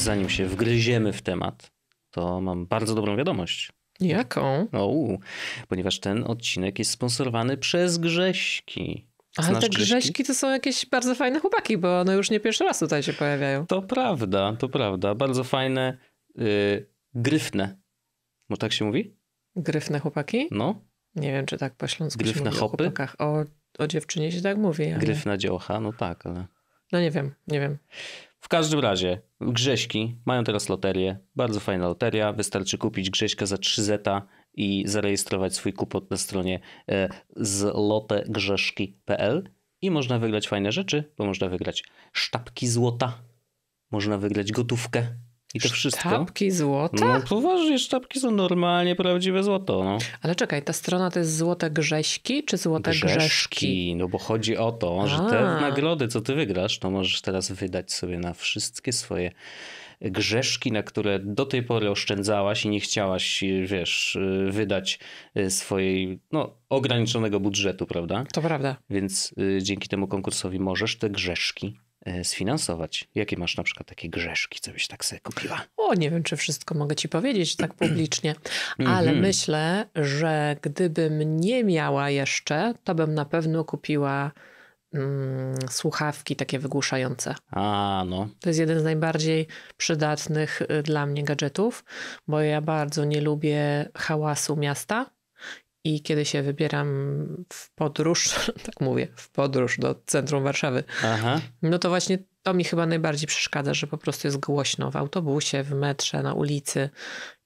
zanim się wgryziemy w temat, to mam bardzo dobrą wiadomość. Jaką? O, no, ponieważ ten odcinek jest sponsorowany przez Grześki. Znasz Ale te grześki? grześki to są jakieś bardzo fajne chłopaki, bo one już nie pierwszy raz tutaj się pojawiają. To prawda, to prawda. Bardzo fajne, yy, gryfne. Może tak się mówi? Gryfne chłopaki? No. Nie wiem, czy tak po śląsku Gryfne się hopy? O, o, o, dziewczynie się tak mówi. Ale... Gryfna dziocha, no tak, ale... No nie wiem, nie wiem. W każdym razie, Grześki mają teraz loterię. Bardzo fajna loteria. Wystarczy kupić Grześka za 3 zeta i zarejestrować swój kupon na stronie e, zlotegrzeszki.pl i można wygrać fajne rzeczy, bo można wygrać sztabki złota, można wygrać gotówkę, i to wszystko. Sztabki złota? No poważnie, sztabki są normalnie prawdziwe złoto. No. Ale czekaj, ta strona to jest złote grześki czy złote grzeszki? grzeszki? No bo chodzi o to, że te nagrody, co ty wygrasz, to możesz teraz wydać sobie na wszystkie swoje grzeszki, na które do tej pory oszczędzałaś i nie chciałaś, wiesz, wydać y, swojej, no, ograniczonego budżetu, prawda? To prawda. Więc y, dzięki temu konkursowi możesz te grzeszki E, sfinansować. Jakie masz na przykład takie grzeszki, co byś tak sobie kupiła? O, nie wiem, czy wszystko mogę ci powiedzieć tak publicznie, ale mhm. myślę, że gdybym nie miała jeszcze, to bym na pewno kupiła mm, słuchawki takie wygłuszające. A, no. To jest jeden z najbardziej przydatnych y, dla mnie gadżetów, bo ja bardzo nie lubię hałasu miasta i kiedy się wybieram w podróż, tak mówię, w podróż do centrum Warszawy, Aha. no to właśnie to mi chyba najbardziej przeszkadza, że po prostu jest głośno w autobusie, w metrze, na ulicy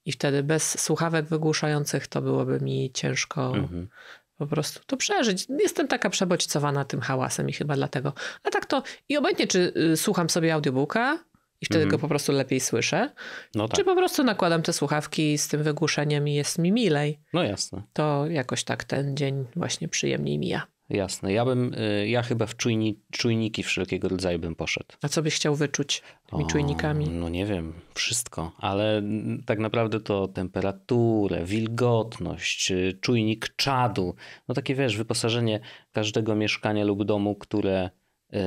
i wtedy bez słuchawek wygłuszających to byłoby mi ciężko mhm. po prostu to przeżyć. Jestem taka przebodźcowana tym hałasem i chyba dlatego. A tak to i obojętnie, czy y, słucham sobie audiobooka, wtedy mm. go mhm. po prostu lepiej słyszę. No tak. Czy po prostu nakładam te słuchawki z tym wygłuszeniem i jest mi milej. No jasne. To jakoś tak ten dzień właśnie przyjemniej mija. Jasne. Ja bym, y, ja chyba w czujni, czujniki wszelkiego rodzaju bym poszedł. A co byś chciał wyczuć tymi o, czujnikami? No nie wiem, wszystko, ale tak naprawdę to temperaturę, wilgotność, y, czujnik czadu. No takie wiesz, wyposażenie każdego mieszkania lub domu, które E,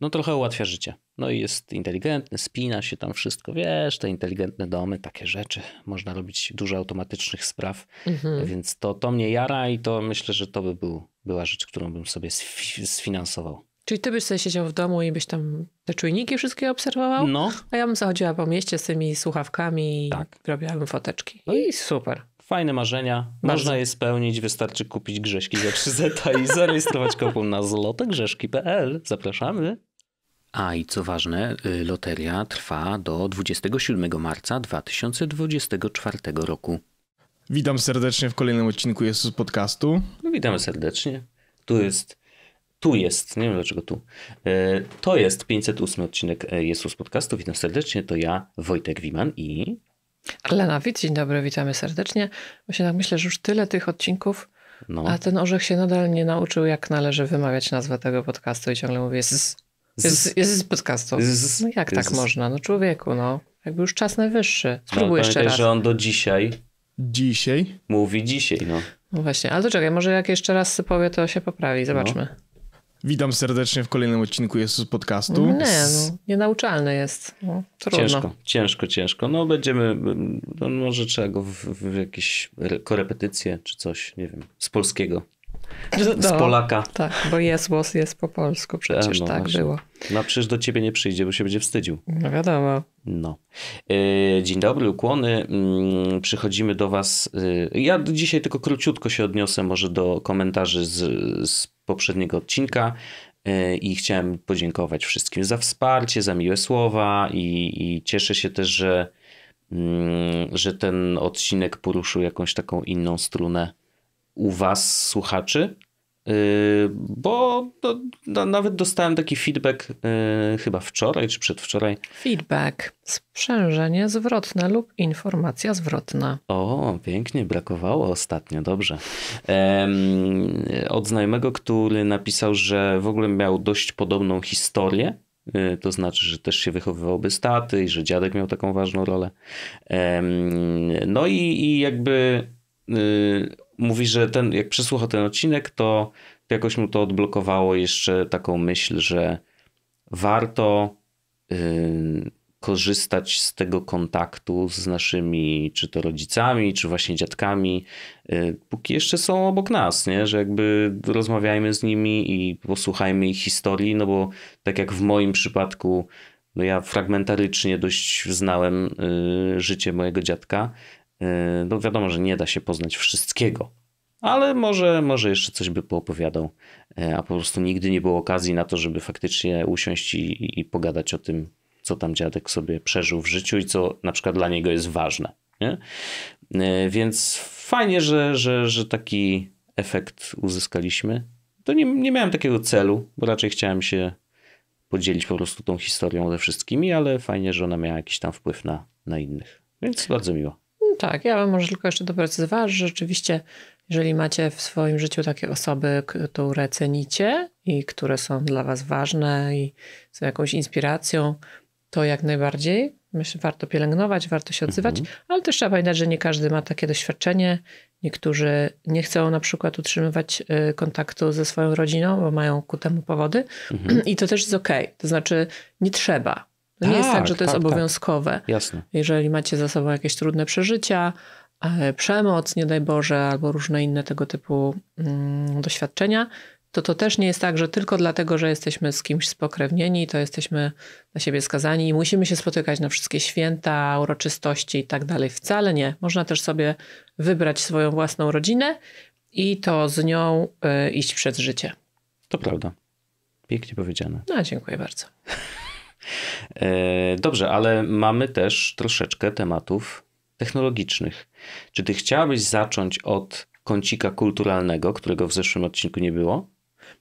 no trochę ułatwia życie. No i jest inteligentny, spina się tam wszystko, wiesz, te inteligentne domy, takie rzeczy. Można robić dużo automatycznych spraw, mhm. więc to, to mnie jara i to myślę, że to by był, była rzecz, którą bym sobie sfinansował. Czyli ty byś sobie siedział w domu i byś tam te czujniki wszystkie obserwował? No. A ja bym zachodziła po mieście z tymi słuchawkami tak. i robiłabym foteczki. No i super. Fajne marzenia. Można je spełnić. Wystarczy kupić Grześki za 3 zeta i zarejestrować kupon na zlotegrzeszki.pl. Zapraszamy. A i co ważne, y, loteria trwa do 27 marca 2024 roku. Witam serdecznie w kolejnym odcinku Jezus Podcastu. No, witamy serdecznie. Tu jest, tu jest, nie wiem dlaczego tu. Y, to jest 508 odcinek Jezus Podcastu. Witam serdecznie, to ja, Wojtek Wiman i... Lena, Wit, dzień dobry, witamy serdecznie. Myślę, tak myślę, że już tyle tych odcinków, no. a ten orzech się nadal nie nauczył, jak należy wymawiać nazwę tego podcastu i ciągle mówię z, z, jest z podcastu. Z, no jak z, tak z. można? No człowieku, no. Jakby już czas najwyższy. No, Spróbuj no, jeszcze raz. że on do dzisiaj... Dzisiaj? Mówi dzisiaj, no. No właśnie, ale to czekaj, może jak jeszcze raz powie, to się poprawi. Zobaczmy. No. Witam serdecznie w kolejnym odcinku Jezus Podcastu. Nie, no, nienauczalne jest. No, trudno. Ciężko, ciężko, ciężko. No będziemy, no, może trzeba go w, w jakieś korepetycje czy coś, nie wiem, z polskiego. Z Polaka. Tak, bo Jezus jest po polsku e, przecież, no, tak właśnie. było. No przecież do ciebie nie przyjdzie, bo się będzie wstydził. No wiadomo. No. E, dzień dobry, ukłony. Mm, przychodzimy do Was. E, ja dzisiaj tylko króciutko się odniosę może do komentarzy z, z poprzedniego odcinka e, i chciałem podziękować wszystkim za wsparcie, za miłe słowa i, i cieszę się też, że, mm, że ten odcinek poruszył jakąś taką inną strunę u Was, słuchaczy. Yy, bo nawet dostałem taki feedback yy, chyba wczoraj czy przedwczoraj. Feedback, sprzężenie zwrotne lub informacja zwrotna. O, pięknie, brakowało ostatnio, dobrze. Ehm, od znajomego, który napisał, że w ogóle miał dość podobną historię. Yy, to znaczy, że też się wychowywałby staty i że dziadek miał taką ważną rolę. no i, i jakby mówi, że ten, jak przesłucha ten odcinek, to jakoś mu to odblokowało jeszcze taką myśl, że warto yy, korzystać z tego kontaktu z naszymi, czy to rodzicami, czy właśnie dziadkami, yy, póki jeszcze są obok nas, nie? że jakby rozmawiajmy z nimi i posłuchajmy ich historii, no bo tak jak w moim przypadku, no ja fragmentarycznie dość znałem yy, życie mojego dziadka, bo e, no wiadomo, że nie da się poznać wszystkiego. Ale może, może jeszcze coś by poopowiadał, e, a po prostu nigdy nie było okazji na to, żeby faktycznie usiąść i, i pogadać o tym, co tam dziadek sobie przeżył w życiu i co na przykład dla niego jest ważne. Nie? E, więc fajnie, że, że, że taki efekt uzyskaliśmy. To nie, nie miałem takiego celu, bo raczej chciałem się podzielić po prostu tą historią ze wszystkimi, ale fajnie, że ona miała jakiś tam wpływ na, na innych. Więc bardzo miło. Tak, ja bym może tylko jeszcze doprecyzowała, że rzeczywiście, jeżeli macie w swoim życiu takie osoby, które cenicie i które są dla Was ważne i są jakąś inspiracją, to jak najbardziej. Myślę, warto pielęgnować, warto się odzywać, mhm. ale też trzeba pamiętać, że nie każdy ma takie doświadczenie. Niektórzy nie chcą na przykład utrzymywać y, kontaktu ze swoją rodziną, bo mają ku temu powody. Mhm. I to też jest okej. Okay. To znaczy, nie trzeba to tak, nie jest tak, tak, że to jest tak, tak, obowiązkowe. Jasne. Jeżeli macie za sobą jakieś trudne przeżycia, e, przemoc, nie daj Boże, albo różne inne tego typu mm, doświadczenia, to to też nie jest tak, że tylko dlatego, że jesteśmy z kimś spokrewnieni, to jesteśmy na siebie skazani i musimy się spotykać na wszystkie święta, uroczystości i tak dalej. Wcale nie. Można też sobie wybrać swoją własną rodzinę i to z nią y, iść przez życie. To prawda. Pięknie powiedziane. No, dziękuję bardzo. E, dobrze, ale mamy też troszeczkę tematów technologicznych. Czy ty chciałabyś zacząć od kącika kulturalnego, którego w zeszłym odcinku nie było?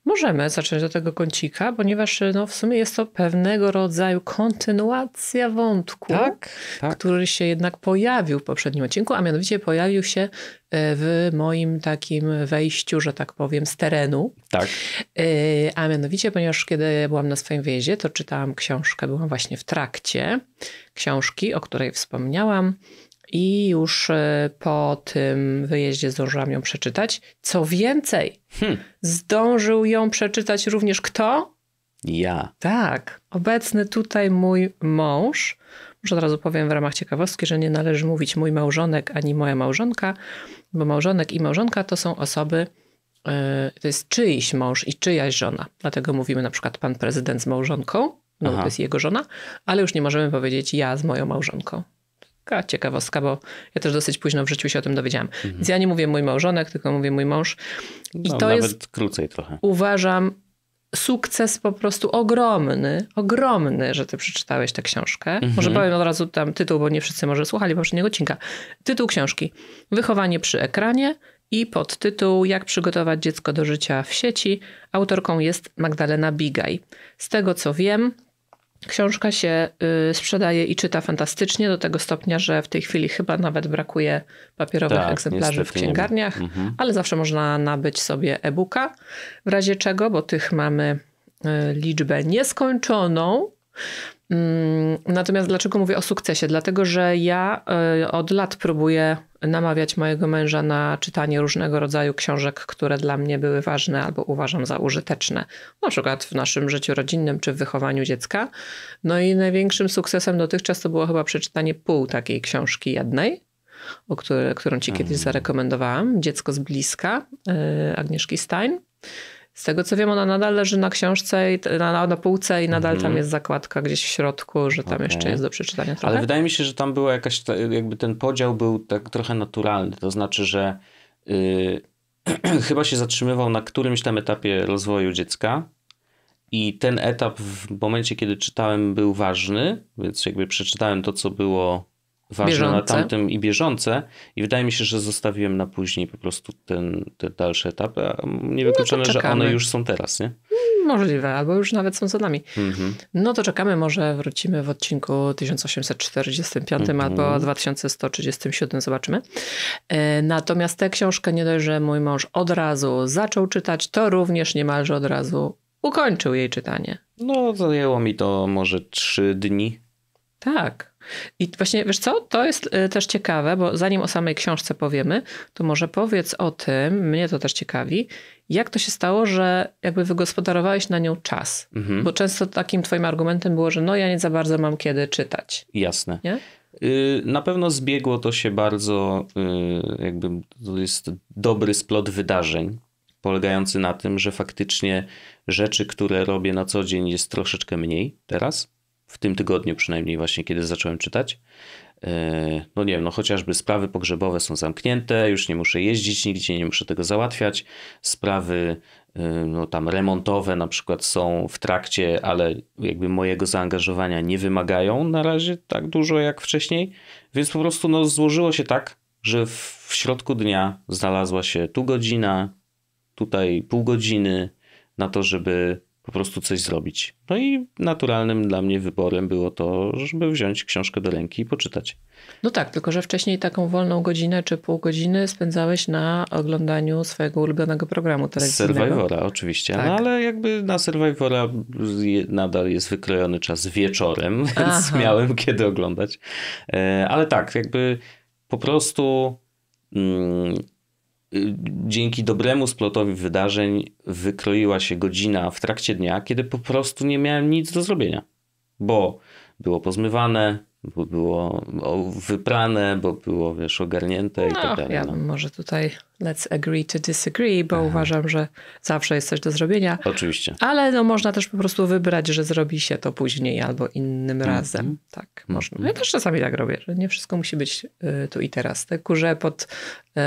Możemy zacząć do tego kącika, ponieważ no, w sumie jest to pewnego rodzaju kontynuacja wątku, tak, tak. który się jednak pojawił w poprzednim odcinku, a mianowicie pojawił się e, w moim takim wejściu, że tak powiem, z terenu. Tak. E, a mianowicie, ponieważ kiedy byłam na swoim wyjeździe, to czytałam książkę, byłam właśnie w trakcie książki, o której wspomniałam i już e, po tym wyjeździe zdążyłam ją przeczytać. Co więcej, hmm. zdążył ją przeczytać również kto? Ja. Tak, obecny tutaj mój mąż. Może od razu powiem w ramach ciekawostki, że nie należy mówić mój małżonek ani moja małżonka, bo małżonek i małżonka to są osoby, yy, to jest czyjś mąż i czyjaś żona. Dlatego mówimy na przykład pan prezydent z małżonką, no to jest jego żona, ale już nie możemy powiedzieć ja z moją małżonką taka ciekawostka, bo ja też dosyć późno w życiu się o tym dowiedziałam. Mhm. Więc ja nie mówię mój małżonek, tylko mówię mój mąż. I no, to nawet jest, krócej trochę. Uważam, sukces po prostu ogromny, ogromny, że ty przeczytałeś tę książkę. Mhm. Może powiem od razu tam tytuł, bo nie wszyscy może słuchali poprzedniego odcinka. Tytuł książki. Wychowanie przy ekranie i podtytuł Jak przygotować dziecko do życia w sieci. Autorką jest Magdalena Bigaj. Z tego co wiem, Książka się y, sprzedaje i czyta fantastycznie do tego stopnia, że w tej chwili chyba nawet brakuje papierowych tak, egzemplarzy w księgarniach, mhm. ale zawsze można nabyć sobie e-booka w razie czego, bo tych mamy y, liczbę nieskończoną. Mm, natomiast dlaczego mówię o sukcesie? Dlatego, że ja e, od lat próbuję namawiać mojego męża na czytanie różnego rodzaju książek, które dla mnie były ważne albo uważam za użyteczne, na przykład w naszym życiu rodzinnym czy w wychowaniu dziecka. No i największym sukcesem dotychczas to było chyba przeczytanie pół takiej książki jednej, o której, którą ci kiedyś mm. zarekomendowałam, Dziecko z bliska e, Agnieszki Stein. Z tego co wiem, ona nadal leży na książce, na, na półce i nadal tam mhm. jest zakładka gdzieś w środku, że tam okay. jeszcze jest do przeczytania trochę. Ale wydaje mi się, że tam była jakaś, jakby ten podział był tak trochę naturalny. To znaczy, że yy, chyba się zatrzymywał na którymś tam etapie rozwoju dziecka. I ten etap w momencie, kiedy czytałem, był ważny, więc jakby przeczytałem to, co było ważne bieżące. na tamtym i bieżące i wydaje mi się, że zostawiłem na później po prostu ten, dalsze dalszy etap. Niewykluczone, no że one już są teraz, nie? Możliwe, albo już nawet są za nami. Mhm. No to czekamy, może wrócimy w odcinku 1845 mhm. albo 2137, zobaczymy. E, natomiast tę książkę nie dość, że mój mąż od razu zaczął czytać, to również niemalże od razu ukończył jej czytanie. No, zajęło mi to może trzy dni. Tak, i właśnie, wiesz co, to jest y, też ciekawe, bo zanim o samej książce powiemy, to może powiedz o tym, mnie to też ciekawi, jak to się stało, że jakby wygospodarowałeś na nią czas? Mhm. Bo często takim twoim argumentem było, że no ja nie za bardzo mam kiedy czytać. Jasne. Nie? Y, na pewno zbiegło to się bardzo, y, jakby to jest dobry splot wydarzeń, polegający na tym, że faktycznie rzeczy, które robię na co dzień, jest troszeczkę mniej teraz w tym tygodniu przynajmniej właśnie, kiedy zacząłem czytać. E, no nie wiem, no chociażby sprawy pogrzebowe są zamknięte, już nie muszę jeździć nigdzie, nie muszę tego załatwiać. Sprawy e, no tam remontowe na przykład są w trakcie, ale jakby mojego zaangażowania nie wymagają na razie tak dużo jak wcześniej, więc po prostu no złożyło się tak, że w środku dnia znalazła się tu godzina, tutaj pół godziny na to, żeby po prostu coś zrobić. No i naturalnym dla mnie wyborem było to, żeby wziąć książkę do ręki i poczytać. No tak, tylko że wcześniej taką wolną godzinę czy pół godziny spędzałeś na oglądaniu swojego ulubionego programu telewizyjnego. Survivora oczywiście, no tak. no ale jakby na Survivora nadal jest wykrojony czas wieczorem, więc Aha. miałem kiedy oglądać. E, ale tak, jakby po prostu mm, Y, dzięki dobremu splotowi wydarzeń wykroiła się godzina w trakcie dnia, kiedy po prostu nie miałem nic do zrobienia, bo było pozmywane, bo było wyprane, bo było, wiesz, ogarnięte no, i tak dalej. Ja no. może tutaj let's agree to disagree, bo Aha. Mhm. uważam, że zawsze jest coś do zrobienia. Oczywiście. Ale no, można też po prostu wybrać, że zrobi się to później albo innym mm -hmm. razem. Tak, mm -hmm. można. Ja też czasami tak robię, że nie wszystko musi być y, tu i teraz. Te kurze pod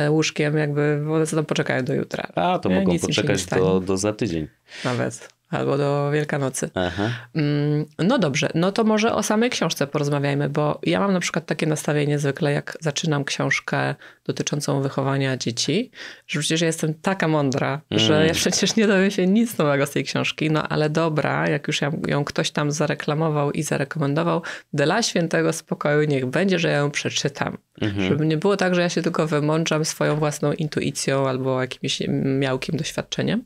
y, łóżkiem jakby one poczekają do jutra. A, to nie? mogą poczekać do, do za tydzień. Nawet albo do Wielkanocy. Aha. Mm, no dobrze, no to może o samej książce porozmawiajmy, bo ja mam na przykład takie nastawienie zwykle, jak zaczynam książkę dotyczącą wychowania dzieci, że przecież ja jestem taka mądra, mm. że ja przecież nie dowiem się nic nowego z tej książki, no ale dobra, jak już ją ktoś tam zareklamował i zarekomendował, dla świętego spokoju niech będzie, że ja ją przeczytam. Mhm. Żeby nie było tak, że ja się tylko wymączam swoją własną intuicją albo jakimś miałkim doświadczeniem.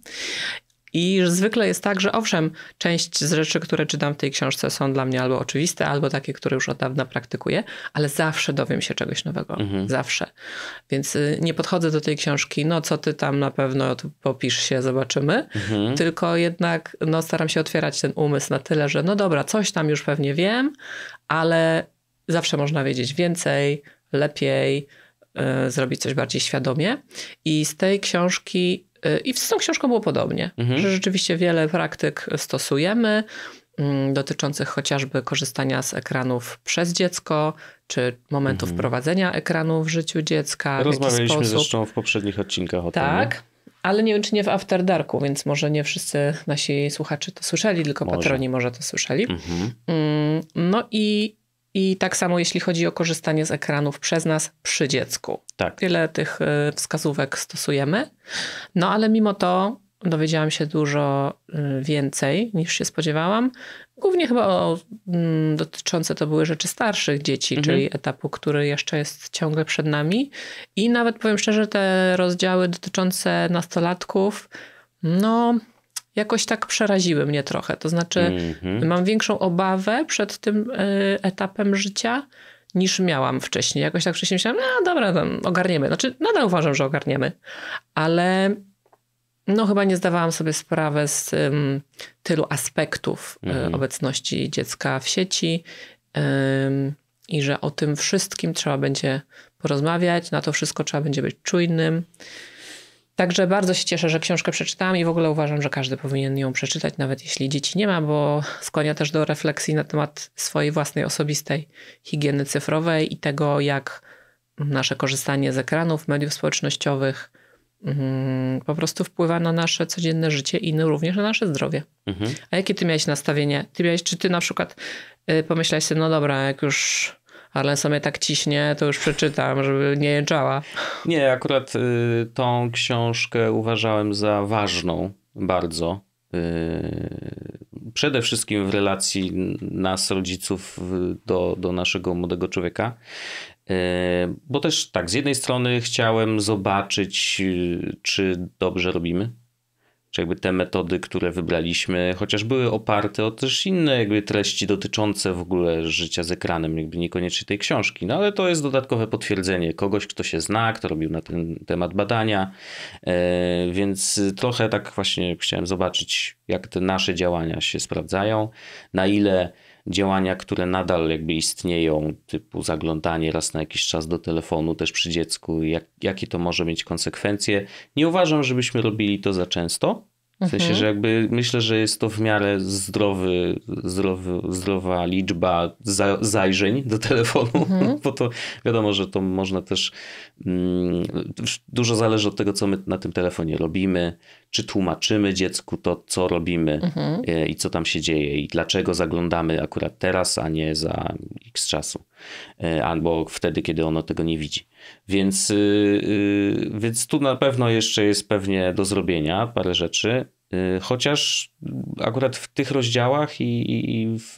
I zwykle jest tak, że owszem, część z rzeczy, które czytam w tej książce są dla mnie albo oczywiste, albo takie, które już od dawna praktykuję, ale zawsze dowiem się czegoś nowego. Mhm. Zawsze. Więc y, nie podchodzę do tej książki, no co ty tam na pewno popisz się, zobaczymy. Mhm. Tylko jednak no, staram się otwierać ten umysł na tyle, że no dobra, coś tam już pewnie wiem, ale zawsze można wiedzieć więcej, lepiej, y, zrobić coś bardziej świadomie. I z tej książki Y, I z tą książką było podobnie, mhm. że rzeczywiście wiele praktyk stosujemy mm, dotyczących chociażby korzystania z ekranów przez dziecko, czy momentów mhm. ekranu w życiu dziecka. Rozmawialiśmy w zresztą w poprzednich odcinkach o tak, tym. Tak, ale nie wiem, czy nie w After Darku, więc może nie wszyscy nasi słuchacze to słyszeli, tylko może. patroni może to słyszeli. Mhm. Mm, no i i tak samo jeśli chodzi o korzystanie z ekranów przez nas przy dziecku. Tak. Wiele tych y, wskazówek stosujemy. No ale mimo to dowiedziałam się dużo y, więcej niż się spodziewałam. Głównie chyba o, mm, dotyczące to były rzeczy starszych dzieci, mhm. czyli etapu, który jeszcze jest ciągle przed nami. I nawet powiem szczerze, te rozdziały dotyczące nastolatków, no jakoś tak przeraziły mnie trochę. To znaczy, mm -hmm. mam większą obawę przed tym y, etapem życia niż miałam wcześniej. Jakoś tak wcześniej myślałam, no dobra, tam ogarniemy. Znaczy, nadal uważam, że ogarniemy, ale no chyba nie zdawałam sobie sprawy z tylu aspektów mm -hmm. obecności dziecka w sieci i że o tym wszystkim trzeba będzie porozmawiać, na to wszystko trzeba będzie być czujnym. Także bardzo się cieszę, że książkę przeczytałam i w ogóle uważam, że każdy powinien ją przeczytać, nawet jeśli dzieci nie ma, bo skłania też do refleksji na temat swojej własnej osobistej higieny cyfrowej i tego, jak nasze korzystanie z ekranów, mediów społecznościowych mm, po prostu wpływa na nasze codzienne życie i no, również na nasze zdrowie. Mhm. A jakie ty miałeś nastawienie? Ty miałeś, czy ty na przykład y, pomyślałeś sobie, no dobra, jak już ale sobie tak ciśnie, to już przeczytam, żeby nie jęczała. Nie, akurat y, tą książkę uważałem za ważną bardzo. Y, przede wszystkim w relacji nas, rodziców, do, do naszego młodego człowieka. Y, bo też tak, z jednej strony chciałem zobaczyć, y, czy dobrze robimy, czy jakby te metody, które wybraliśmy, chociaż były oparte o też inne jakby treści dotyczące w ogóle życia z ekranem, jakby niekoniecznie tej książki, no ale to jest dodatkowe potwierdzenie kogoś, kto się zna, kto robił na ten temat badania, e, więc trochę tak właśnie chciałem zobaczyć, jak te nasze działania się sprawdzają, na ile działania, które nadal jakby istnieją, typu zaglądanie raz na jakiś czas do telefonu też przy dziecku, jak, jakie to może mieć konsekwencje. Nie uważam, żebyśmy robili to za często, w sensie, mhm. że jakby myślę, że jest to w miarę zdrowy, zdrowy, zdrowa liczba za, zajrzeń do telefonu, mhm. bo to wiadomo, że to można też. Mm, dużo zależy od tego, co my na tym telefonie robimy, czy tłumaczymy dziecku to, co robimy i, mhm. e, i co tam się dzieje i dlaczego zaglądamy akurat teraz, a nie za x czasu e, albo wtedy, kiedy ono tego nie widzi. Więc, y, y, więc tu na pewno jeszcze jest pewnie do zrobienia parę rzeczy. Y, chociaż akurat w tych rozdziałach i, i, i w,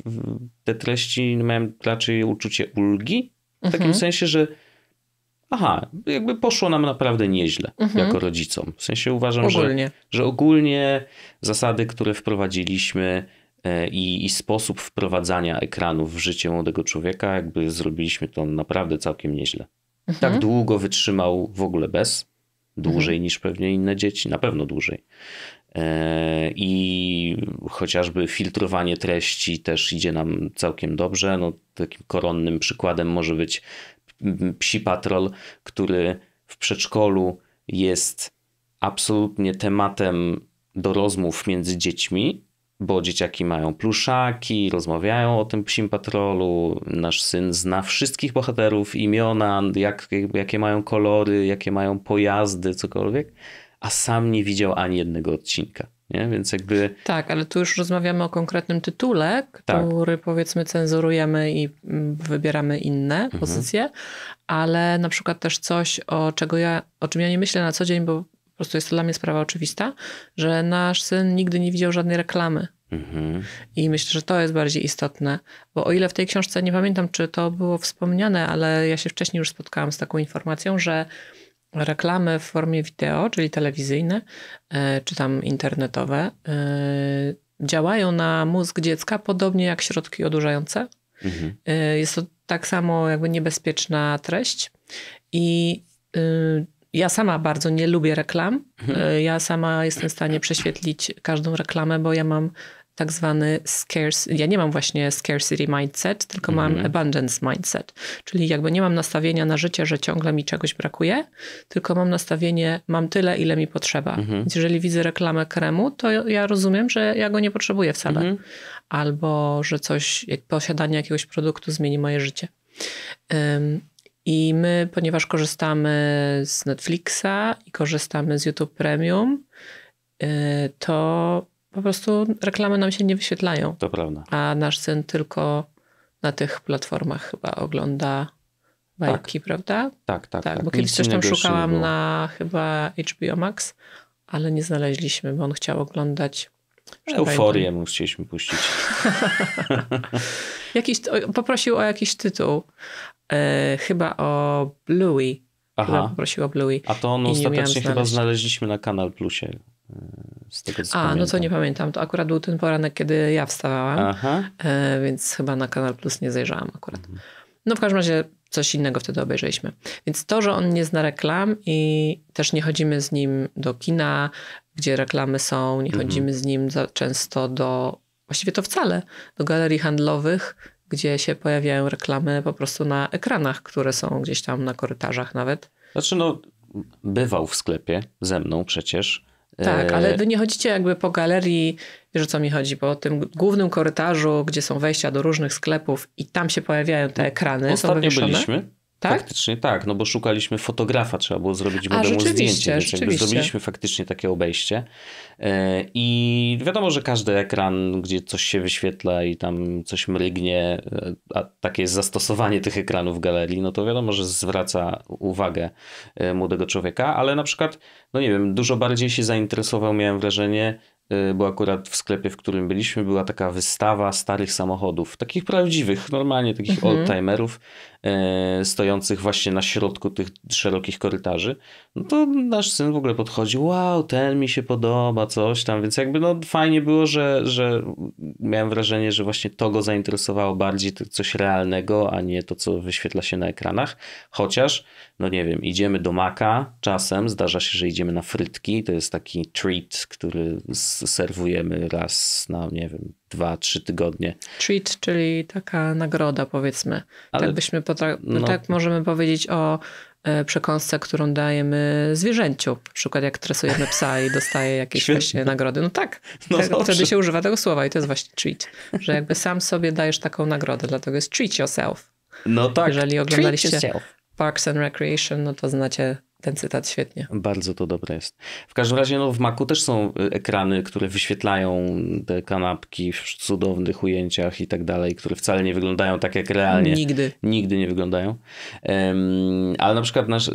te treści miałem raczej uczucie ulgi, w mhm. takim sensie, że aha, jakby poszło nam naprawdę nieźle mhm. jako rodzicom. W sensie uważam, ogólnie. Że, że ogólnie zasady, które wprowadziliśmy e, i, i sposób wprowadzania ekranów w życie młodego człowieka, jakby zrobiliśmy to naprawdę całkiem nieźle. Tak mhm. długo wytrzymał w ogóle bez, dłużej mhm. niż pewnie inne dzieci, na pewno dłużej. E, I chociażby filtrowanie treści też idzie nam całkiem dobrze. No, takim koronnym przykładem może być Psi Patrol, który w przedszkolu jest absolutnie tematem do rozmów między dziećmi, bo dzieciaki mają pluszaki, rozmawiają o tym psim patrolu. Nasz syn zna wszystkich bohaterów, imiona, jak, jakie mają kolory, jakie mają pojazdy, cokolwiek, a sam nie widział ani jednego odcinka. Nie? Więc jakby... Tak, ale tu już rozmawiamy o konkretnym tytule, tak. który tak. powiedzmy cenzurujemy i mm, wybieramy inne mhm. pozycje, ale na przykład też coś, o, czego ja, o czym ja nie myślę na co dzień, bo prostu jest to dla mnie sprawa oczywista, że nasz syn nigdy nie widział żadnej reklamy. Mhm. I myślę, że to jest bardziej istotne, bo o ile w tej książce nie pamiętam, czy to było wspomniane, ale ja się wcześniej już spotkałam z taką informacją, że reklamy w formie wideo, czyli telewizyjne, e, czy tam internetowe, e, działają na mózg dziecka podobnie jak środki odurzające. Mhm. E, jest to tak samo jakby niebezpieczna treść i y, ja sama bardzo nie lubię reklam. Mhm. E, ja sama jestem w stanie prześwietlić każdą reklamę, bo ja mam tak zwany scarce, ja nie mam właśnie scarcity mindset, tylko mhm. mam abundance mindset. Czyli jakby nie mam nastawienia na życie, że ciągle mi czegoś brakuje, tylko mam nastawienie, mam tyle, ile mi potrzeba. Mhm. Więc jeżeli widzę reklamę kremu, to ja rozumiem, że ja go nie potrzebuję wcale. Mhm. Albo, że coś, posiadanie jakiegoś produktu zmieni moje życie. I my, ponieważ korzystamy z Netflixa i korzystamy z YouTube Premium, y, to po prostu reklamy nam się nie wyświetlają. To prawda. A nasz syn tylko na tych platformach chyba ogląda bajki, tak. prawda? Tak, tak. tak, tak. Bo Nic kiedyś coś tam szukałam na chyba HBO Max, ale nie znaleźliśmy, bo on chciał oglądać. E, euforię mu chcieliśmy puścić. jakiś, poprosił o jakiś tytuł, E, chyba o Bluey. Aha. Poprosiła o Bluey. A to on ostatecznie chyba znaleźliśmy na Kanal Plusie. E, z tego, co A, pamiętam. no to nie pamiętam. To akurat był ten poranek, kiedy ja wstawałam, Aha. E, więc chyba na Kanal Plus nie zajrzałam akurat. Mhm. No w każdym razie coś innego wtedy obejrzeliśmy. Więc to, że on nie zna reklam i też nie chodzimy z nim do kina, gdzie reklamy są, nie mhm. chodzimy mhm. z nim za często do, właściwie to wcale, do galerii handlowych, gdzie się pojawiają reklamy po prostu na ekranach, które są gdzieś tam na korytarzach nawet. Znaczy no, bywał w sklepie ze mną przecież. Tak, e, ale wy nie chodzicie jakby po galerii, wiesz o co mi chodzi, po tym głównym korytarzu, gdzie są wejścia do różnych sklepów i tam się pojawiają te no, ekrany, Ostatnio są byliśmy tak? tak? Faktycznie tak, no bo szukaliśmy fotografa, trzeba było zrobić mu zdjęcie, więc jakby zrobiliśmy faktycznie takie obejście. E, I wiadomo, że każdy ekran, gdzie coś się wyświetla i tam coś mrygnie, e, a takie jest zastosowanie tych ekranów w galerii, no to wiadomo, że zwraca uwagę e, młodego człowieka, ale na przykład, no nie wiem, dużo bardziej się zainteresował, miałem wrażenie, bo akurat w sklepie, w którym byliśmy, była taka wystawa starych samochodów, takich prawdziwych, normalnie takich mhm. oldtimerów, E, stojących właśnie na środku tych szerokich korytarzy, no to nasz syn w ogóle podchodzi, wow, ten mi się podoba, coś tam, więc jakby no fajnie było, że, że miałem wrażenie, że właśnie to go zainteresowało bardziej coś realnego, a nie to, co wyświetla się na ekranach, chociaż, no nie wiem, idziemy do maka czasem, zdarza się, że idziemy na frytki, to jest taki treat, który serwujemy raz na, nie wiem, dwa trzy tygodnie. Treat, czyli taka nagroda powiedzmy. Tak Ale, tak byśmy no. tak możemy powiedzieć o e, przekąsce, którą dajemy zwierzęciu. Na przykład jak tresujemy psa i dostaje jakieś właśnie nagrody. No tak, no tak wtedy się używa tego słowa i to jest właśnie treat. Że jakby sam sobie dajesz taką nagrodę, dlatego jest treat yourself. No tak. Jeżeli oglądaliście Parks and Recreation, no to znacie ten cytat świetnie. Bardzo to dobre jest. W każdym razie no, w Macu też są y, ekrany, które wyświetlają te kanapki w cudownych ujęciach i tak dalej, które wcale nie wyglądają tak jak realnie. Nigdy. Nigdy nie wyglądają. Um, ale na przykład nasz,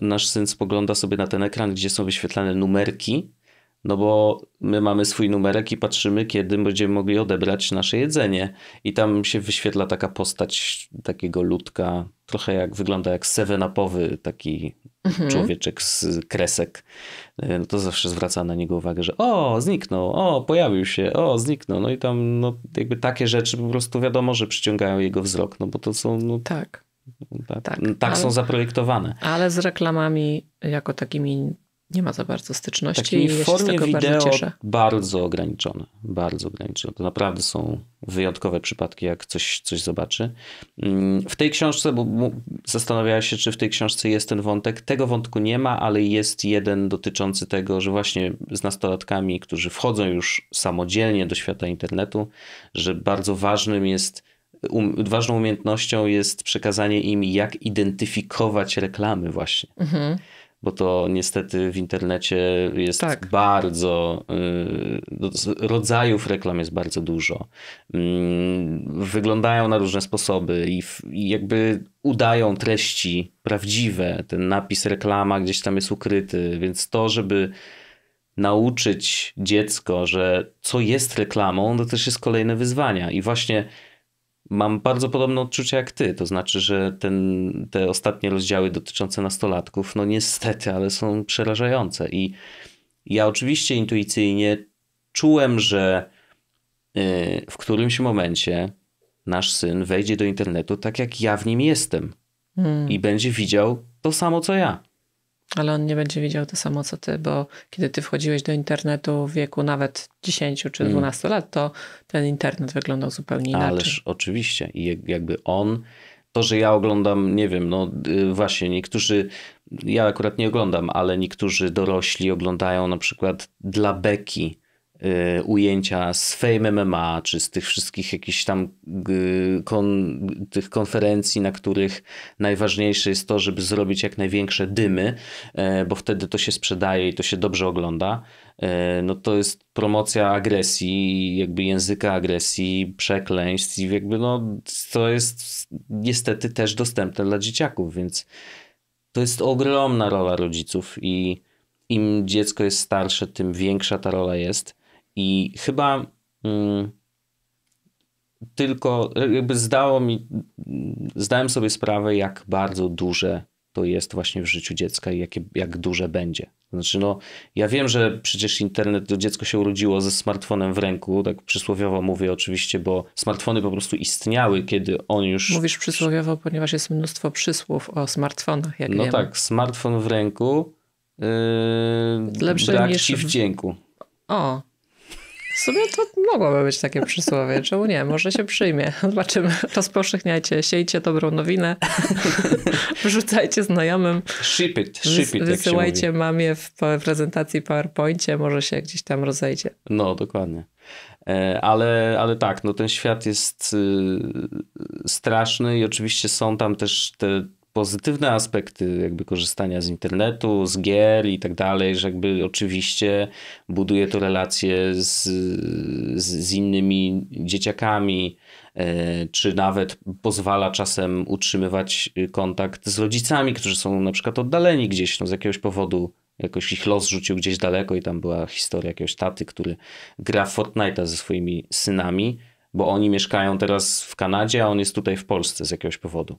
nasz syn spogląda sobie na ten ekran, gdzie są wyświetlane numerki, no bo my mamy swój numerek i patrzymy, kiedy będziemy mogli odebrać nasze jedzenie. I tam się wyświetla taka postać takiego ludka, trochę jak wygląda jak sewenapowy taki mhm. człowieczek z kresek, e, no to zawsze zwraca na niego uwagę, że o, zniknął, o, pojawił się, o, zniknął. No i tam no, jakby takie rzeczy po prostu wiadomo, że przyciągają jego wzrok, no bo to są... No, tak. No, tak, tak, tak ale, są zaprojektowane. Ale z reklamami jako takimi nie ma za bardzo styczności Takiej i w formie wideo bardzo bardzo ograniczone, bardzo ograniczone. To naprawdę są wyjątkowe przypadki, jak coś, coś zobaczy. Mm, w tej książce, bo zastanawiałem się, czy w tej książce jest ten wątek. Tego wątku nie ma, ale jest jeden dotyczący tego, że właśnie z nastolatkami, którzy wchodzą już samodzielnie do świata internetu, że bardzo ważnym jest um, ważną umiejętnością jest przekazanie im, jak identyfikować reklamy właśnie. Mhm bo to niestety w internecie jest tak. bardzo, y, rodzajów reklam jest bardzo dużo. Mm, wyglądają na różne sposoby i, jakby udają treści prawdziwe. Ten napis reklama gdzieś tam jest ukryty, więc to, żeby nauczyć dziecko, że co jest reklamą, to też jest kolejne wyzwania. I właśnie Mam bardzo podobne odczucia jak ty, to znaczy, że ten, te ostatnie rozdziały dotyczące nastolatków, no niestety, ale są przerażające. I ja oczywiście intuicyjnie czułem, że y, w którymś momencie nasz syn wejdzie do internetu tak, jak ja w nim jestem hmm. i będzie widział to samo, co ja. Ale on nie będzie widział to samo co ty, bo kiedy ty wchodziłeś do internetu w wieku nawet 10 czy 12 mm. lat, to ten internet wyglądał zupełnie inaczej. Ależ oczywiście. I jakby on, to że ja oglądam, nie wiem, no y, właśnie, niektórzy, ja akurat nie oglądam, ale niektórzy dorośli oglądają na przykład dla beki Y, ujęcia z Fame MMA, czy z tych wszystkich jakichś tam y, kon, tych konferencji, na których najważniejsze jest to, żeby zrobić jak największe dymy, e, bo wtedy to się sprzedaje i to się dobrze ogląda. E, no to jest promocja agresji, jakby języka agresji, przekleństw i jakby no to jest niestety też dostępne dla dzieciaków, więc to jest ogromna rola rodziców i im dziecko jest starsze, tym większa ta rola jest. I chyba mm, tylko jakby zdało mi, zdałem sobie sprawę, jak bardzo duże to jest właśnie w życiu dziecka i jakie, jak duże będzie. Znaczy, no, ja wiem, że przecież internet, to dziecko się urodziło ze smartfonem w ręku, tak przysłowiowo mówię oczywiście, bo smartfony po prostu istniały, kiedy on już... Mówisz przysłowiowo, ponieważ jest mnóstwo przysłów o smartfonach, jak No tak, smartfon w ręku, yy, Lepszy brak niż... ci wdzięku. O, w sumie to mogłoby być takie przysłowie, czemu nie? Może się przyjmie. Zobaczymy. Rozpowszechniajcie, siejcie dobrą nowinę, wrzucajcie znajomym. Ship it, ship it, Wysyłajcie mamie w prezentacji PowerPoincie, może się gdzieś tam rozejdzie. No, dokładnie. E, ale, ale tak, no ten świat jest y, straszny i oczywiście są tam też te pozytywne aspekty jakby korzystania z internetu, z gier i tak dalej, że jakby oczywiście buduje to relacje z, z, z innymi dzieciakami, e, czy nawet pozwala czasem utrzymywać kontakt z rodzicami, którzy są na przykład oddaleni gdzieś no, z jakiegoś powodu. Jakoś ich los rzucił gdzieś daleko i tam była historia jakiegoś taty, który gra w Fortnite'a ze swoimi synami, bo oni mieszkają teraz w Kanadzie, a on jest tutaj w Polsce z jakiegoś powodu.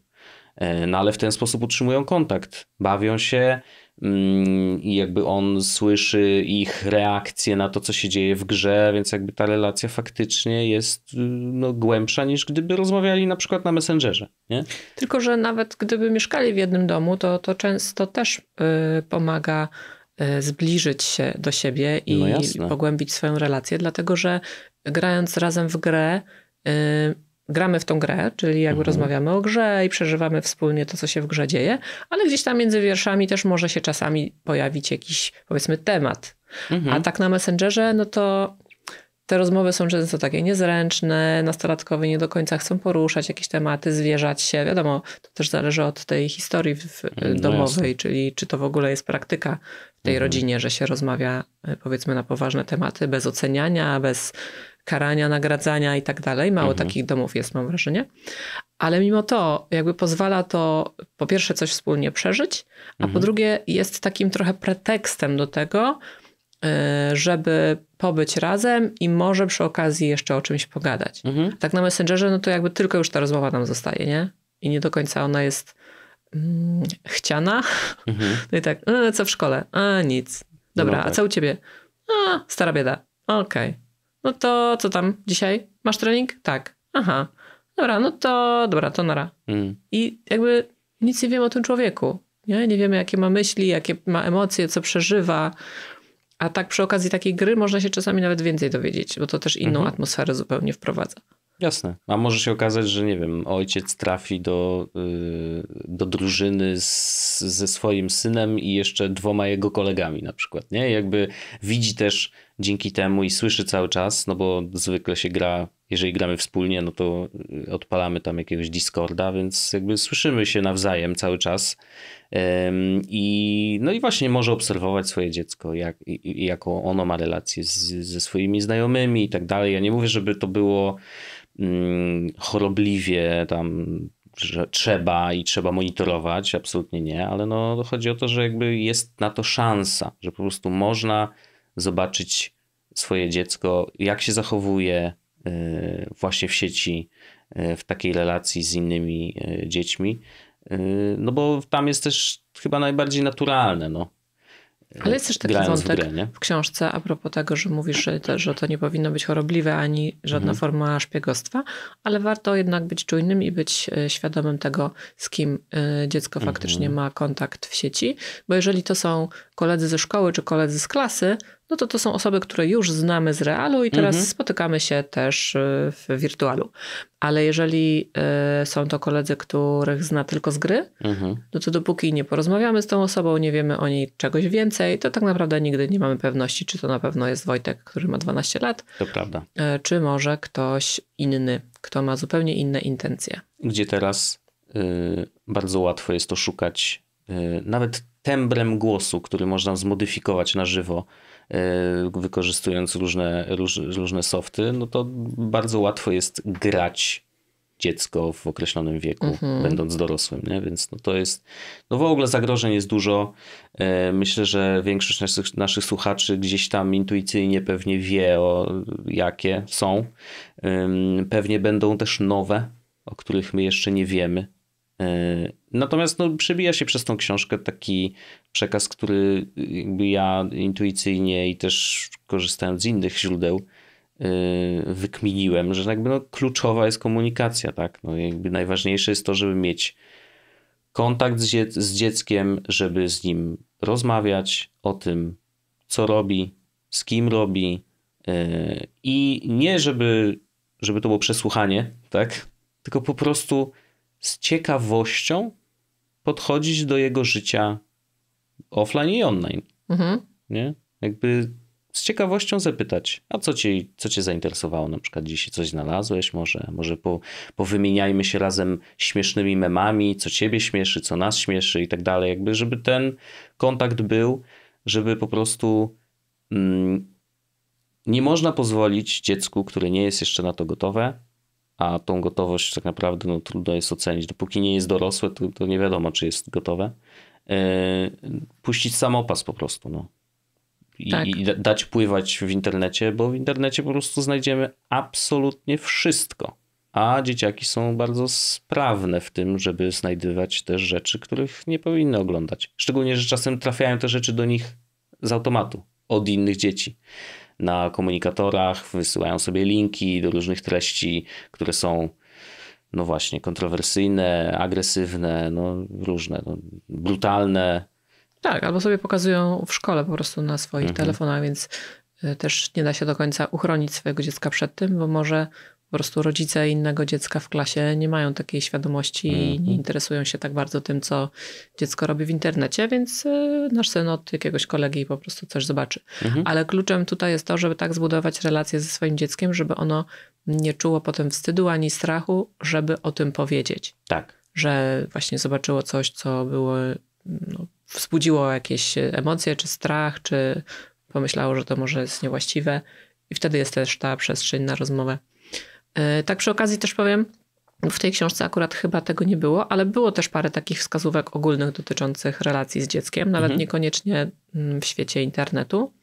E, no ale w ten sposób utrzymują kontakt, bawią się mm, i jakby on słyszy ich reakcję na to, co się dzieje w grze, więc jakby ta relacja faktycznie jest y, no, głębsza niż gdyby rozmawiali na przykład na Messengerze. Nie? Tylko, że nawet gdyby mieszkali w jednym domu, to, to często też y, pomaga y, zbliżyć się do siebie i no pogłębić swoją relację, dlatego że grając razem w grę, gramy w tą grę, czyli jakby mhm. rozmawiamy o grze i przeżywamy wspólnie to, co się w grze dzieje, ale gdzieś tam między wierszami też może się czasami pojawić jakiś, powiedzmy, temat. Mhm. A tak na Messengerze, no to te rozmowy są często takie niezręczne, nastolatkowie nie do końca chcą poruszać jakieś tematy, zwierzać się. Wiadomo, to też zależy od tej historii w, no y, domowej, czyli czy to w ogóle jest praktyka w tej mhm. rodzinie, że się rozmawia y, powiedzmy na poważne tematy bez oceniania, bez karania, nagradzania i tak dalej. Mało mhm. takich domów jest, mam wrażenie. Ale mimo to, jakby pozwala to po pierwsze coś wspólnie przeżyć, a mhm. po drugie jest takim trochę pretekstem do tego, e, żeby pobyć razem i może przy okazji jeszcze o czymś pogadać. Mhm. Tak na Messengerze, no to jakby tylko już ta rozmowa nam zostaje, nie? I nie do końca ona jest mm, chciana. Mhm. No i tak, e, co w szkole? A, e, nic. Dobra, no tak. a co u ciebie? A, e, stara bieda. Okej. Okay. No to co tam dzisiaj? Masz trening? Tak. Aha. Dobra, no to dobra, to nara. Mm. I jakby nic nie wiemy o tym człowieku. Nie? nie wiemy, jakie ma myśli, jakie ma emocje, co przeżywa. A tak przy okazji takiej gry można się czasami nawet więcej dowiedzieć, bo to też inną mm -hmm. atmosferę zupełnie wprowadza. Jasne. A może się okazać, że nie wiem, ojciec trafi do, yy, do drużyny z, ze swoim synem i jeszcze dwoma jego kolegami na przykład, nie? Jakby widzi też dzięki temu i słyszy cały czas, no bo zwykle się gra, jeżeli gramy wspólnie, no to y, odpalamy tam jakiegoś Discorda, więc jakby słyszymy się nawzajem cały czas. I no i właśnie może obserwować swoje dziecko, jak, jaką ono ma relacje z, ze swoimi znajomymi i tak dalej. Ja nie mówię, żeby to było Mm, chorobliwie tam że trzeba i trzeba monitorować, absolutnie nie, ale no, chodzi o to, że jakby jest na to szansa, że po prostu można zobaczyć swoje dziecko, jak się zachowuje y, właśnie w sieci, y, w takiej relacji z innymi y, dziećmi, no bo tam jest też chyba najbardziej naturalne, no. Ale jest też taki wątek w, grę, w książce a propos tego, że mówisz, że to, że to nie powinno być chorobliwe ani żadna mhm. forma szpiegostwa, ale warto jednak być czujnym i być e, świadomym tego, z kim e, dziecko faktycznie mhm. ma kontakt w sieci, bo jeżeli to są koledzy ze szkoły czy koledzy z klasy, no to to są osoby, które już znamy z realu i teraz mhm. spotykamy się też y, w wirtualu. Ale jeżeli y, są to koledzy, których zna tylko z gry, mhm. no to dopóki nie porozmawiamy z tą osobą, nie wiemy o niej czegoś więcej, to tak naprawdę nigdy nie mamy pewności, czy to na pewno jest Wojtek, który ma 12 lat. To prawda. Y, czy może ktoś inny, kto ma zupełnie inne intencje. Gdzie teraz y, bardzo łatwo jest to szukać y, nawet tembrem głosu, który można zmodyfikować na żywo E, wykorzystując różne, róż, różne softy, no to bardzo łatwo jest grać dziecko w określonym wieku, mhm. będąc dorosłym, nie? więc no to jest, no w ogóle zagrożeń jest dużo. E, myślę, że większość naszych, naszych słuchaczy gdzieś tam intuicyjnie pewnie wie o jakie są. Pewnie będą też nowe, o których my jeszcze nie wiemy. E, natomiast no, przebija się przez tą książkę taki przekaz, który y, jakby ja intuicyjnie i też korzystając z innych źródeł y, wykminiłem, że jakby no, kluczowa jest komunikacja, tak? No, jakby najważniejsze jest to, żeby mieć kontakt z, z dzieckiem, żeby z nim rozmawiać o tym, co robi, z kim robi e, i nie żeby, żeby to było przesłuchanie, tak? Tylko po prostu z ciekawością podchodzić do jego życia offline i online. Mhm. Nie? Jakby z ciekawością zapytać, a co cię, co cię zainteresowało? Na przykład dzisiaj coś znalazłeś, może, może po, powymieniajmy się razem śmiesznymi memami, co ciebie śmieszy, co nas śmieszy i tak dalej. Jakby, żeby ten kontakt był, żeby po prostu mm, nie można pozwolić dziecku, które nie jest jeszcze na to gotowe, a tą gotowość tak naprawdę no, trudno jest ocenić. Dopóki nie jest dorosłe, to, to nie wiadomo, czy jest gotowe. Yy, puścić samopas po prostu. No. I, tak. I, dać pływać w internecie, bo w internecie po prostu znajdziemy absolutnie wszystko. A dzieciaki są bardzo sprawne w tym, żeby znajdywać też rzeczy, których nie powinny oglądać. Szczególnie, że czasem trafiają te rzeczy do nich z automatu, od innych dzieci na komunikatorach, wysyłają sobie linki do różnych treści, które są no właśnie, kontrowersyjne, agresywne, no różne, no, brutalne. Tak, albo sobie pokazują w szkole po prostu na swoich mhm. telefonach, więc y, też nie da się do końca uchronić swojego dziecka przed tym, bo może po prostu rodzice innego dziecka w klasie nie mają takiej świadomości mm -hmm. i nie mhm. interesują się tak bardzo tym, co dziecko robi w internecie, więc y, nasz syn od jakiegoś kolegi po prostu coś zobaczy. Mm -hmm. Ale kluczem tutaj jest to, żeby tak zbudować relacje ze swoim dzieckiem, żeby ono nie czuło potem wstydu ani strachu, żeby o tym powiedzieć. Tak. Że właśnie zobaczyło coś, co było, no, wzbudziło jakieś emocje, czy strach, czy pomyślało, że to może jest niewłaściwe. I wtedy jest też ta przestrzeń na rozmowę. E, tak przy okazji też powiem, w tej książce akurat chyba tego nie było, ale było też parę takich wskazówek ogólnych dotyczących relacji z dzieckiem, nawet mhm. niekoniecznie mm, w świecie internetu.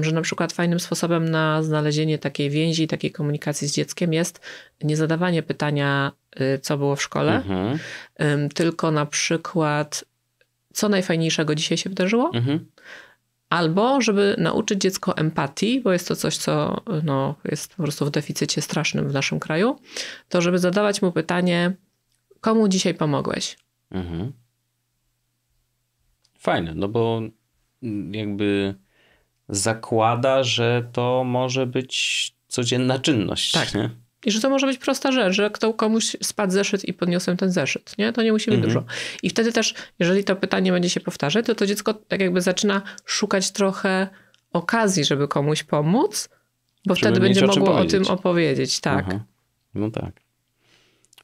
Że na przykład fajnym sposobem na znalezienie takiej więzi, takiej komunikacji z dzieckiem jest nie zadawanie pytania, y, co było w szkole, mhm. tylko na przykład, co najfajniejszego dzisiaj się wydarzyło. Mhm albo żeby nauczyć dziecko empatii, bo jest to coś, co no, jest po prostu w deficycie strasznym w naszym kraju, to żeby zadawać mu pytanie, komu dzisiaj pomogłeś? Mhm. Fajne, no bo jakby zakłada, że to może być codzienna czynność. Tak. Nie? I że to może być prosta rzecz, że kto komuś spadł zeszyt i podniosłem ten zeszyt. Nie? To nie musi być mhm. dużo. I wtedy też, jeżeli to pytanie będzie się powtarzać, to to dziecko tak jakby zaczyna szukać trochę okazji, żeby komuś pomóc, bo żeby wtedy będzie mogło o, tym opowiedzieć. Tak. Aha. Mhm. No tak.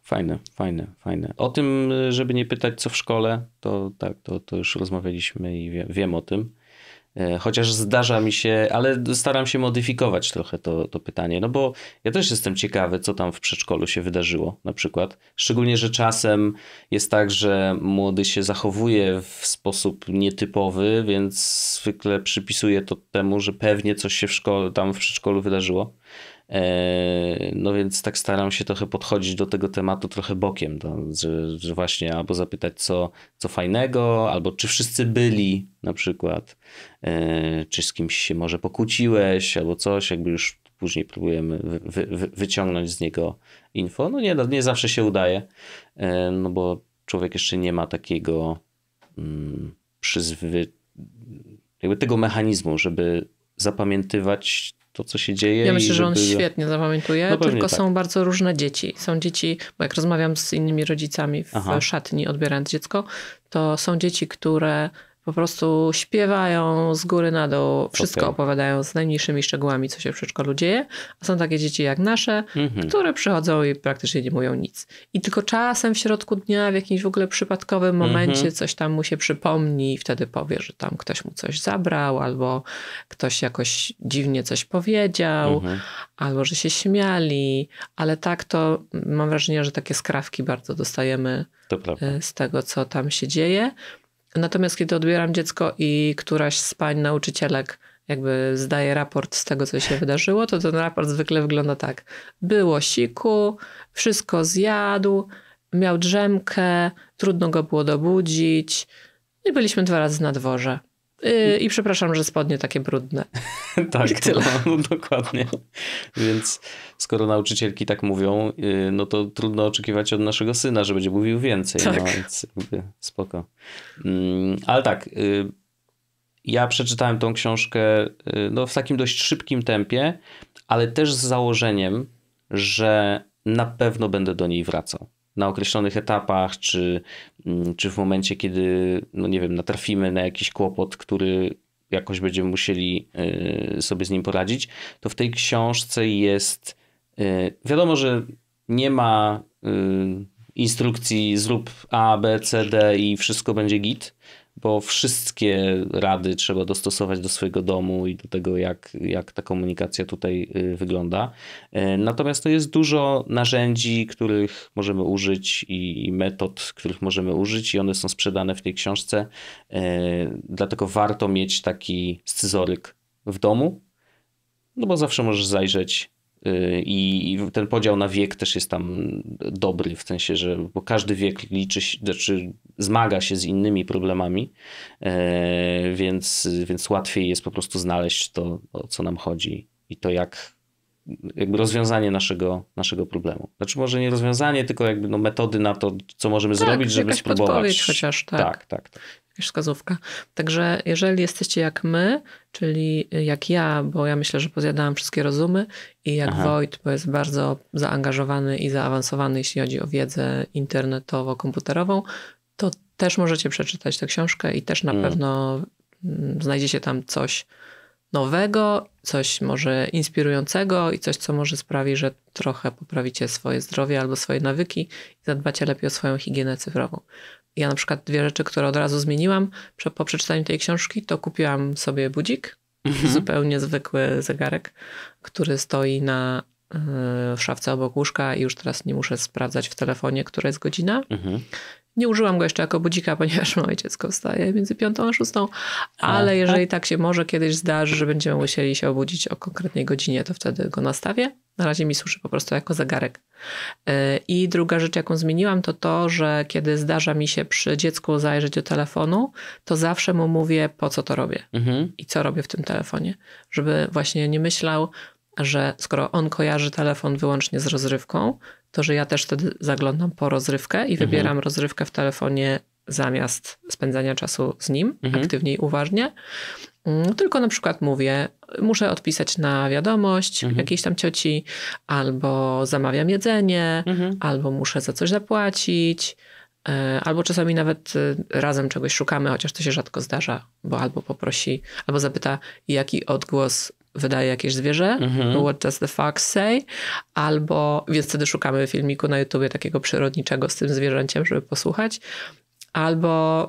Fajne, fajne, fajne. O tym, y, żeby nie pytać, co w szkole, to tak, to, to już rozmawialiśmy i wie, wiem o tym. E, chociaż zdarza mi się, ale staram się modyfikować trochę to, to pytanie, no bo ja też jestem ciekawy, co tam w przedszkolu się wydarzyło na przykład. Szczególnie, że czasem jest tak, że młody się zachowuje w sposób nietypowy, więc zwykle przypisuje to temu, że pewnie coś się w szkole, tam w przedszkolu wydarzyło. E, no więc tak staram się trochę podchodzić do tego tematu trochę bokiem, to, że, że, właśnie albo zapytać co, co fajnego, albo czy wszyscy byli na przykład, e, czy z kimś się może pokłóciłeś, albo coś, jakby już później próbujemy wy, wy, wyciągnąć z niego info. No nie, no nie zawsze się udaje, e, no bo człowiek jeszcze nie ma takiego mm, przyzwy... jakby tego mechanizmu, żeby zapamiętywać to, co się dzieje. Ja myślę, że on świetnie zapamiętuje, no tylko tak. są bardzo różne dzieci. Są dzieci, bo jak rozmawiam z innymi rodzicami w Aha. szatni odbierając dziecko, to są dzieci, które po prostu śpiewają z góry na dół, wszystko okay. opowiadają z najmniejszymi szczegółami, co się w przedszkolu dzieje. A są takie dzieci jak nasze, mm -hmm. które przychodzą i praktycznie nie mówią nic. I tylko czasem w środku dnia, w jakimś w ogóle przypadkowym mhm. momencie, mm -hmm. coś tam mu się przypomni i wtedy powie, że tam ktoś mu coś zabrał, albo ktoś jakoś dziwnie coś powiedział, mm -hmm. albo że się śmiali. Ale tak to mm, mam wrażenie, że takie skrawki bardzo dostajemy y, z tego, co tam się dzieje. Natomiast kiedy odbieram dziecko i któraś z pań nauczycielek jakby zdaje raport z tego, co się wydarzyło, to ten raport zwykle wygląda tak. Było siku, wszystko zjadł, miał drzemkę, trudno go było dobudzić no i byliśmy dwa razy na dworze. Yy, I przepraszam, że spodnie takie brudne. tak, no, tyle. No, no, dokładnie. Więc skoro nauczycielki tak mówią, yy, no to trudno oczekiwać od naszego syna, że będzie mówił więcej. No, tak. No, więc jakby spoko. Yy, ale tak, y, ja przeczytałem tą książkę y, no, w takim dość szybkim tempie, ale też z założeniem, że na pewno będę do niej wracał na określonych etapach, czy, mm, czy w momencie, kiedy, no nie wiem, natrafimy na jakiś kłopot, który jakoś będziemy musieli y, sobie z nim poradzić, to w tej książce jest. Y, wiadomo, że nie ma y, instrukcji zrób A, B, C, D i wszystko będzie git, bo wszystkie rady trzeba dostosować do swojego domu i do tego, jak, jak ta komunikacja tutaj y, wygląda. E, natomiast to jest dużo narzędzi, których możemy użyć i, i metod, których możemy użyć, i one są sprzedane w tej książce. E, dlatego warto mieć taki scyzoryk w domu, no bo zawsze możesz zajrzeć Y, I ten podział na wiek też jest tam dobry, w sensie, że bo każdy wiek liczy się, znaczy zmaga się z innymi problemami, e, więc, więc łatwiej jest po prostu znaleźć to, o co nam chodzi i to, jak jakby rozwiązanie naszego, naszego problemu. Znaczy może nie rozwiązanie, tylko jakby no metody na to, co możemy tak, zrobić, żeby spróbować. chociaż, tak. Tak, tak. tak wskazówka. Także jeżeli jesteście jak my, czyli jak ja, bo ja myślę, że pozjadałam wszystkie rozumy i jak Aha. Wojt, bo jest bardzo zaangażowany i zaawansowany, jeśli chodzi o wiedzę internetowo-komputerową, to też możecie przeczytać tę książkę i też na mm. pewno mm, znajdziecie tam coś nowego, coś może inspirującego i coś, co może sprawi, że trochę poprawicie swoje zdrowie albo swoje nawyki i zadbacie lepiej o swoją higienę cyfrową. Ja na przykład dwie rzeczy, które od razu zmieniłam po przeczytaniu tej książki, to kupiłam sobie budzik, mhm. zupełnie zwykły zegarek, który stoi na y, w szafce obok łóżka i już teraz nie muszę sprawdzać w telefonie, która jest godzina. Mhm. Nie użyłam go jeszcze jako budzika, ponieważ moje dziecko wstaje między piątą a szóstą, tak, ale tak. jeżeli tak się może kiedyś zdarzy, że będziemy musieli się obudzić o konkretnej godzinie, to wtedy go nastawię. Na razie mi służy po prostu jako zegarek. E, I druga rzecz, jaką zmieniłam, to to, że kiedy zdarza mi się przy dziecku zajrzeć do telefonu, to zawsze mu mówię, po co to robię mhm. i co robię w tym telefonie. Żeby właśnie nie myślał, że skoro on kojarzy telefon wyłącznie z rozrywką, to że ja też wtedy zaglądam po rozrywkę i mhm. wybieram rozrywkę w telefonie zamiast spędzania czasu z nim mhm. aktywniej, uważnie. Mm, tylko na przykład mówię, muszę odpisać na wiadomość mhm. jakiejś tam cioci, albo zamawiam jedzenie, mhm. albo muszę za coś zapłacić, e, albo czasami nawet e, razem czegoś szukamy, chociaż to się rzadko zdarza, bo albo poprosi, albo zapyta, jaki odgłos wydaje jakieś zwierzę, mhm. what does the fuck say, albo, więc wtedy szukamy filmiku na YouTubie takiego przyrodniczego z tym zwierzęciem, żeby posłuchać, albo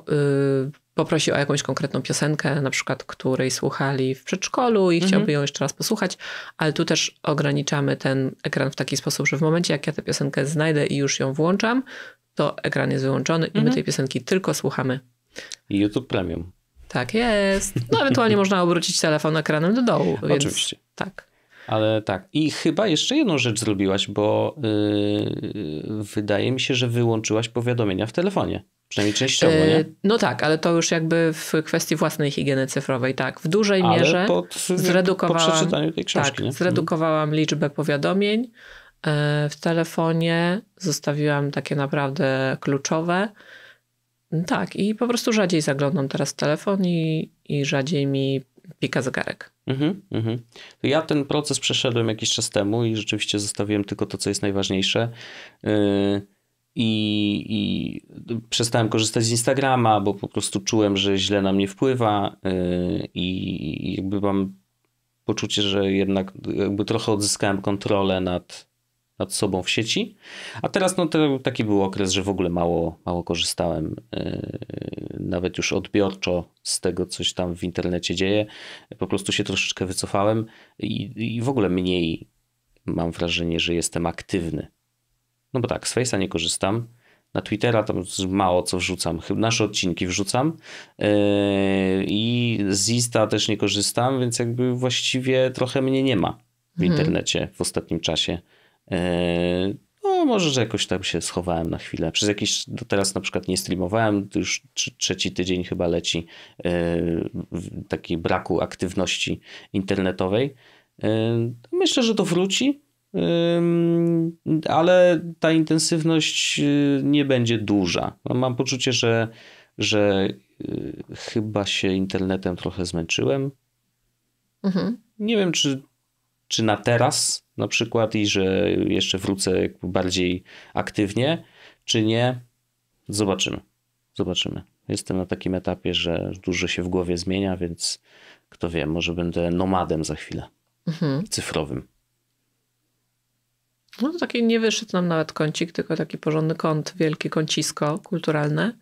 y, poprosi o jakąś konkretną piosenkę, na przykład której słuchali w przedszkolu i mhm. chciałby ją jeszcze raz posłuchać, ale tu też ograniczamy ten ekran w taki sposób, że w momencie jak ja tę piosenkę znajdę i już ją włączam, to ekran jest wyłączony i my mhm. tej piosenki tylko słuchamy. YouTube Premium. Tak jest. No ewentualnie można obrócić telefon ekranem do dołu. Więc Oczywiście. Tak. Ale tak. I chyba jeszcze jedną rzecz zrobiłaś, bo yy, wydaje mi się, że wyłączyłaś powiadomienia w telefonie. Przynajmniej częściowo, yy, nie? no tak, ale to już jakby w kwestii własnej higieny cyfrowej, tak. W dużej ale mierze pod, zredukowałam, po przeczytaniu tej książki, tak, zredukowałam liczbę powiadomień. Yy, w telefonie zostawiłam takie naprawdę kluczowe tak, i po prostu rzadziej zaglądam teraz w telefon i, i rzadziej mi pika zegarek. Mhm, mhm. Ja ten proces przeszedłem jakiś czas temu i rzeczywiście zostawiłem tylko to, co jest najważniejsze. Yy, i, I, przestałem korzystać z Instagrama, bo po prostu czułem, że źle na mnie wpływa yy, i jakby mam poczucie, że jednak jakby trochę odzyskałem kontrolę nad, nad sobą w sieci. A teraz no, to taki był okres, że w ogóle mało, mało korzystałem y, nawet już odbiorczo z tego, coś tam w internecie dzieje. Po prostu się troszeczkę wycofałem i, i w ogóle mniej mam wrażenie, że jestem aktywny. No bo tak, z Face'a nie korzystam. Na Twittera tam mało co wrzucam. Nasze odcinki wrzucam. Y, I z Insta też nie korzystam, więc jakby właściwie trochę mnie nie ma w mhm. internecie w ostatnim czasie. E, no, może, że jakoś tam się schowałem na chwilę. Przez jakiś, do no, teraz na przykład nie streamowałem, to już tr trzeci tydzień chyba leci yy, e, taki braku aktywności internetowej. Yy, myślę, że to wróci, yy, ale ta intensywność nie będzie duża. No, mam poczucie, że, że chyba się internetem trochę zmęczyłem. Mhm. Nie wiem, czy, czy na teraz na przykład i że jeszcze wrócę bardziej aktywnie, czy nie. Zobaczymy. Zobaczymy. Jestem na takim etapie, że dużo się w głowie zmienia, więc kto wie, może będę nomadem za chwilę. Mhm. Cyfrowym. No to taki nie wyszedł nam nawet kącik, tylko taki porządny kąt, wielkie kącisko kulturalne.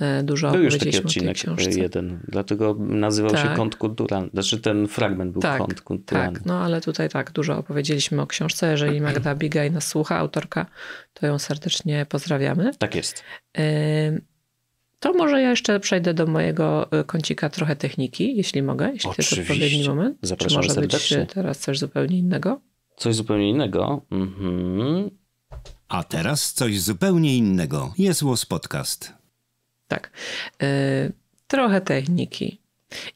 E, dużo był już taki odcinek e, jeden, dlatego nazywał tak. się Kąt Kulturalny. Znaczy ten fragment był tak, Kąt tak. Kulturalny. Tak, no ale tutaj tak, dużo opowiedzieliśmy o książce. Jeżeli Magda Bigaj nas słucha, autorka, to ją serdecznie pozdrawiamy. Tak jest. E, to może ja jeszcze przejdę do mojego kącika trochę techniki, jeśli mogę, jeśli Oczywiście. to jest odpowiedni moment. Zapraszam Czy może serdecznie. być teraz coś zupełnie innego? Coś zupełnie innego? Mhm. A teraz coś zupełnie innego. Jest Łos Podcast. Tak. E, trochę techniki.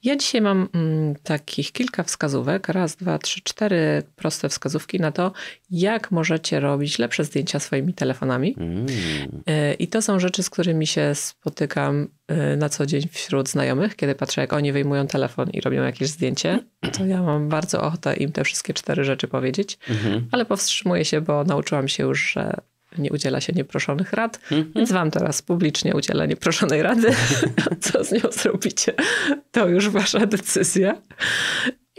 Ja dzisiaj mam mm, takich kilka wskazówek, raz, dwa, trzy, cztery proste wskazówki na to, jak możecie robić lepsze zdjęcia swoimi telefonami. Mm. E, I to są rzeczy, z którymi się spotykam e, na co dzień wśród znajomych, kiedy patrzę, jak oni wyjmują telefon i robią jakieś zdjęcie, to ja mam bardzo ochotę im te wszystkie cztery rzeczy powiedzieć, mm -hmm. ale powstrzymuję się, bo nauczyłam się już, że nie udziela się nieproszonych rad, mm -hmm. więc wam teraz publicznie udzielę nieproszonej rady. Co z nią zrobicie, to już wasza decyzja.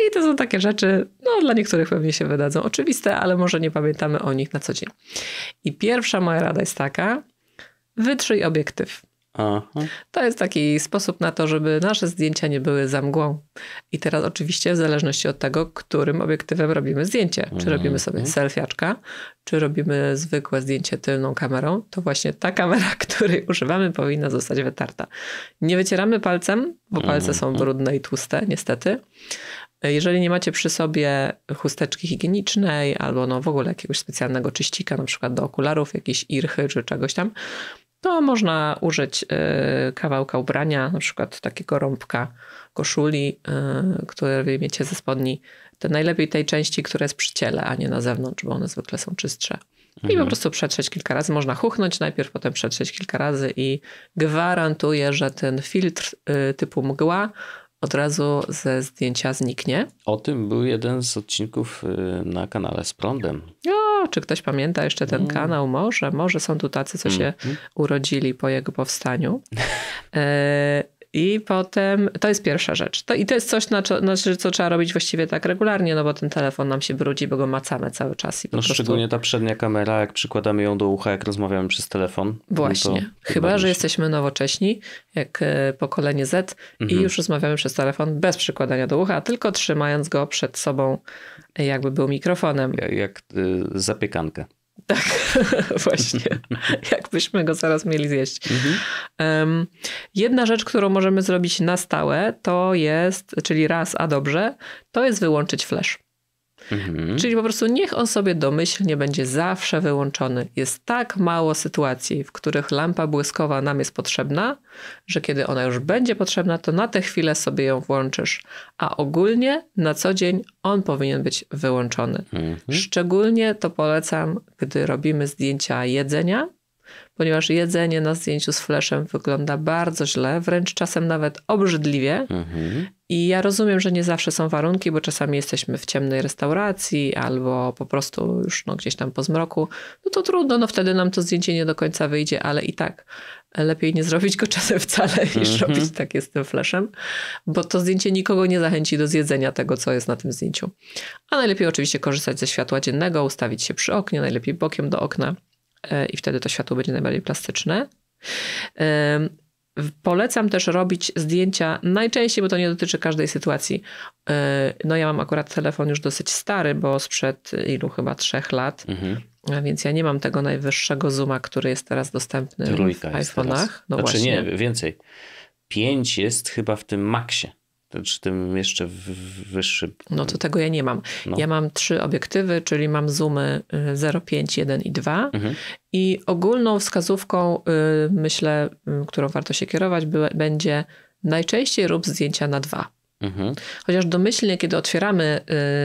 I to są takie rzeczy, no dla niektórych pewnie się wydadzą oczywiste, ale może nie pamiętamy o nich na co dzień. I pierwsza moja rada jest taka, wytrzyj obiektyw. Aha. To jest taki sposób na to, żeby nasze zdjęcia nie były za mgłą. I teraz oczywiście w zależności od tego, którym obiektywem robimy zdjęcie. Czy mhm. robimy sobie selfiaczka, czy robimy zwykłe zdjęcie tylną kamerą, to właśnie ta kamera, której używamy, powinna zostać wytarta. Nie wycieramy palcem, bo palce są mhm. brudne i tłuste, niestety. Jeżeli nie macie przy sobie chusteczki higienicznej albo no w ogóle jakiegoś specjalnego czyścika, na przykład do okularów, jakiejś irchy czy czegoś tam, to można użyć y, kawałka ubrania, na przykład takiego rąbka koszuli, y, które wyjmiecie ze spodni. To najlepiej tej części, która jest przy ciele, a nie na zewnątrz, bo one zwykle są czystsze. Mhm. I po mhm. prostu przetrzeć kilka razy. Można chuchnąć najpierw, potem przetrzeć kilka razy i gwarantuję, że ten filtr y, typu mgła od razu ze zdjęcia zniknie. O tym był jeden z odcinków y, na kanale z prądem. O, czy ktoś pamięta jeszcze ten mm. kanał? Może, może są tu tacy, co mm. się mhm. urodzili po jego powstaniu. I potem, to jest pierwsza rzecz. To, I to jest coś, na co, na, co trzeba robić właściwie tak regularnie, no bo ten telefon nam się brudzi, bo go macamy cały czas. I po no prostu... szczególnie ta przednia kamera, jak przykładamy ją do ucha, jak rozmawiamy przez telefon. No Właśnie. No chyba, chyba że jesteśmy nowocześni, jak e, pokolenie Z mhm. i już rozmawiamy przez telefon bez przykładania do ucha, tylko trzymając go przed sobą, e, jakby był mikrofonem. Jak, jak e, zapiekankę. Tak, właśnie. Jakbyśmy go zaraz mieli zjeść. Mhm. jedna rzecz, którą możemy zrobić na stałe, to jest, czyli raz, a dobrze, to jest wyłączyć flash. Mhm. Czyli po prostu niech on sobie domyślnie będzie zawsze wyłączony. Jest tak mało sytuacji, w których lampa błyskowa nam jest potrzebna, że kiedy ona już będzie potrzebna, to na tę chwilę sobie ją włączysz. A ogólnie na co dzień on powinien być wyłączony. Mhm. Szczególnie to polecam, gdy robimy zdjęcia jedzenia, ponieważ jedzenie na zdjęciu z fleszem wygląda bardzo źle, wręcz czasem nawet obrzydliwie. Mhm. I ja rozumiem, że nie zawsze są warunki, bo czasami jesteśmy w ciemnej restauracji albo po prostu już no, gdzieś tam po zmroku. No to trudno, no wtedy nam to zdjęcie nie do końca wyjdzie, ale i tak lepiej nie zrobić go czasem wcale niż mm -hmm. robić takie z tym fleszem, bo to zdjęcie nikogo nie zachęci do zjedzenia tego, co jest na tym zdjęciu. A najlepiej oczywiście korzystać ze światła dziennego, ustawić się przy oknie, najlepiej bokiem do okna e, i wtedy to światło będzie najbardziej plastyczne. Polecam też robić zdjęcia najczęściej, bo to nie dotyczy każdej sytuacji. E, no ja mam akurat telefon już dosyć stary, bo sprzed ilu chyba trzech lat, mhm. więc ja nie mam tego najwyższego zooma, który jest teraz dostępny Trójka w iPhone'ach. No znaczy właśnie. nie, więcej. Pięć jest chyba w tym maksie czy tym jeszcze wyższy No to tego ja nie mam. No. Ja mam trzy obiektywy, czyli mam zoomy 0, 5, 1 i 2. Mhm. I ogólną wskazówką, y, myślę, y, którą warto się kierować, będzie najczęściej rób zdjęcia na dwa. Mhm. Chociaż domyślnie, kiedy otwieramy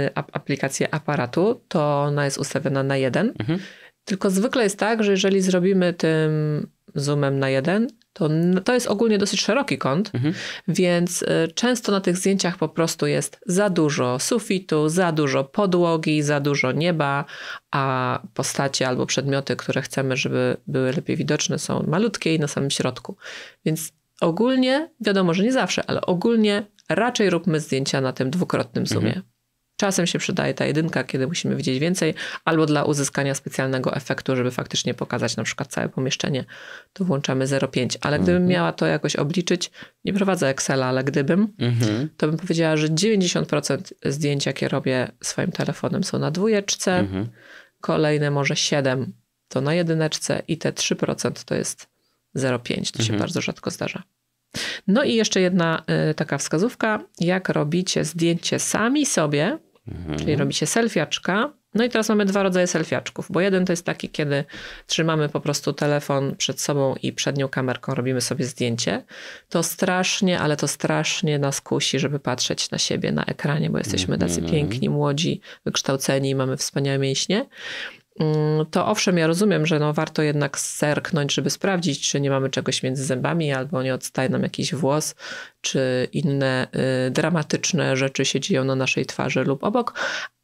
y, aplikację aparatu, to ona jest ustawiona na jeden. Mhm. Tylko zwykle jest tak, że jeżeli zrobimy tym zoomem na jeden, to, to jest ogólnie dosyć szeroki kąt, mhm. więc y, często na tych zdjęciach po prostu jest za dużo sufitu, za dużo podłogi, za dużo nieba, a postacie albo przedmioty, które chcemy, żeby były lepiej widoczne, są malutkie i na samym środku. Więc ogólnie, wiadomo, że nie zawsze, ale ogólnie raczej róbmy zdjęcia na tym dwukrotnym mhm. zoomie. Mhm. Czasem się przydaje ta jedynka, kiedy musimy widzieć więcej, albo dla uzyskania specjalnego efektu, żeby faktycznie pokazać na przykład całe pomieszczenie, to włączamy 0,5. Ale gdybym mhm. miała to jakoś obliczyć, nie prowadzę Excela, ale gdybym, mhm. to bym powiedziała, że 90% zdjęć, jakie robię swoim telefonem, są na dwójeczce, mhm. kolejne może 7 to na jedyneczce i te 3% to jest 0,5. To się mhm. bardzo rzadko zdarza. No i jeszcze jedna y, taka wskazówka, jak robicie zdjęcie sami sobie, Mhm. Czyli robi się selfiaczka. No i teraz mamy dwa rodzaje selfiaczków, bo jeden to jest taki, kiedy trzymamy po prostu telefon przed sobą i przednią kamerką robimy sobie zdjęcie. To strasznie, ale to strasznie nas kusi, żeby patrzeć na siebie na ekranie, bo jesteśmy mhm. tacy piękni, młodzi, wykształceni, mamy wspaniałe mięśnie. Mm, to owszem, ja rozumiem, że no warto jednak serknąć, żeby sprawdzić, czy nie mamy czegoś między zębami, albo nie odstaje nam jakiś włos, czy inne y, dramatyczne rzeczy się dzieją na naszej twarzy lub obok,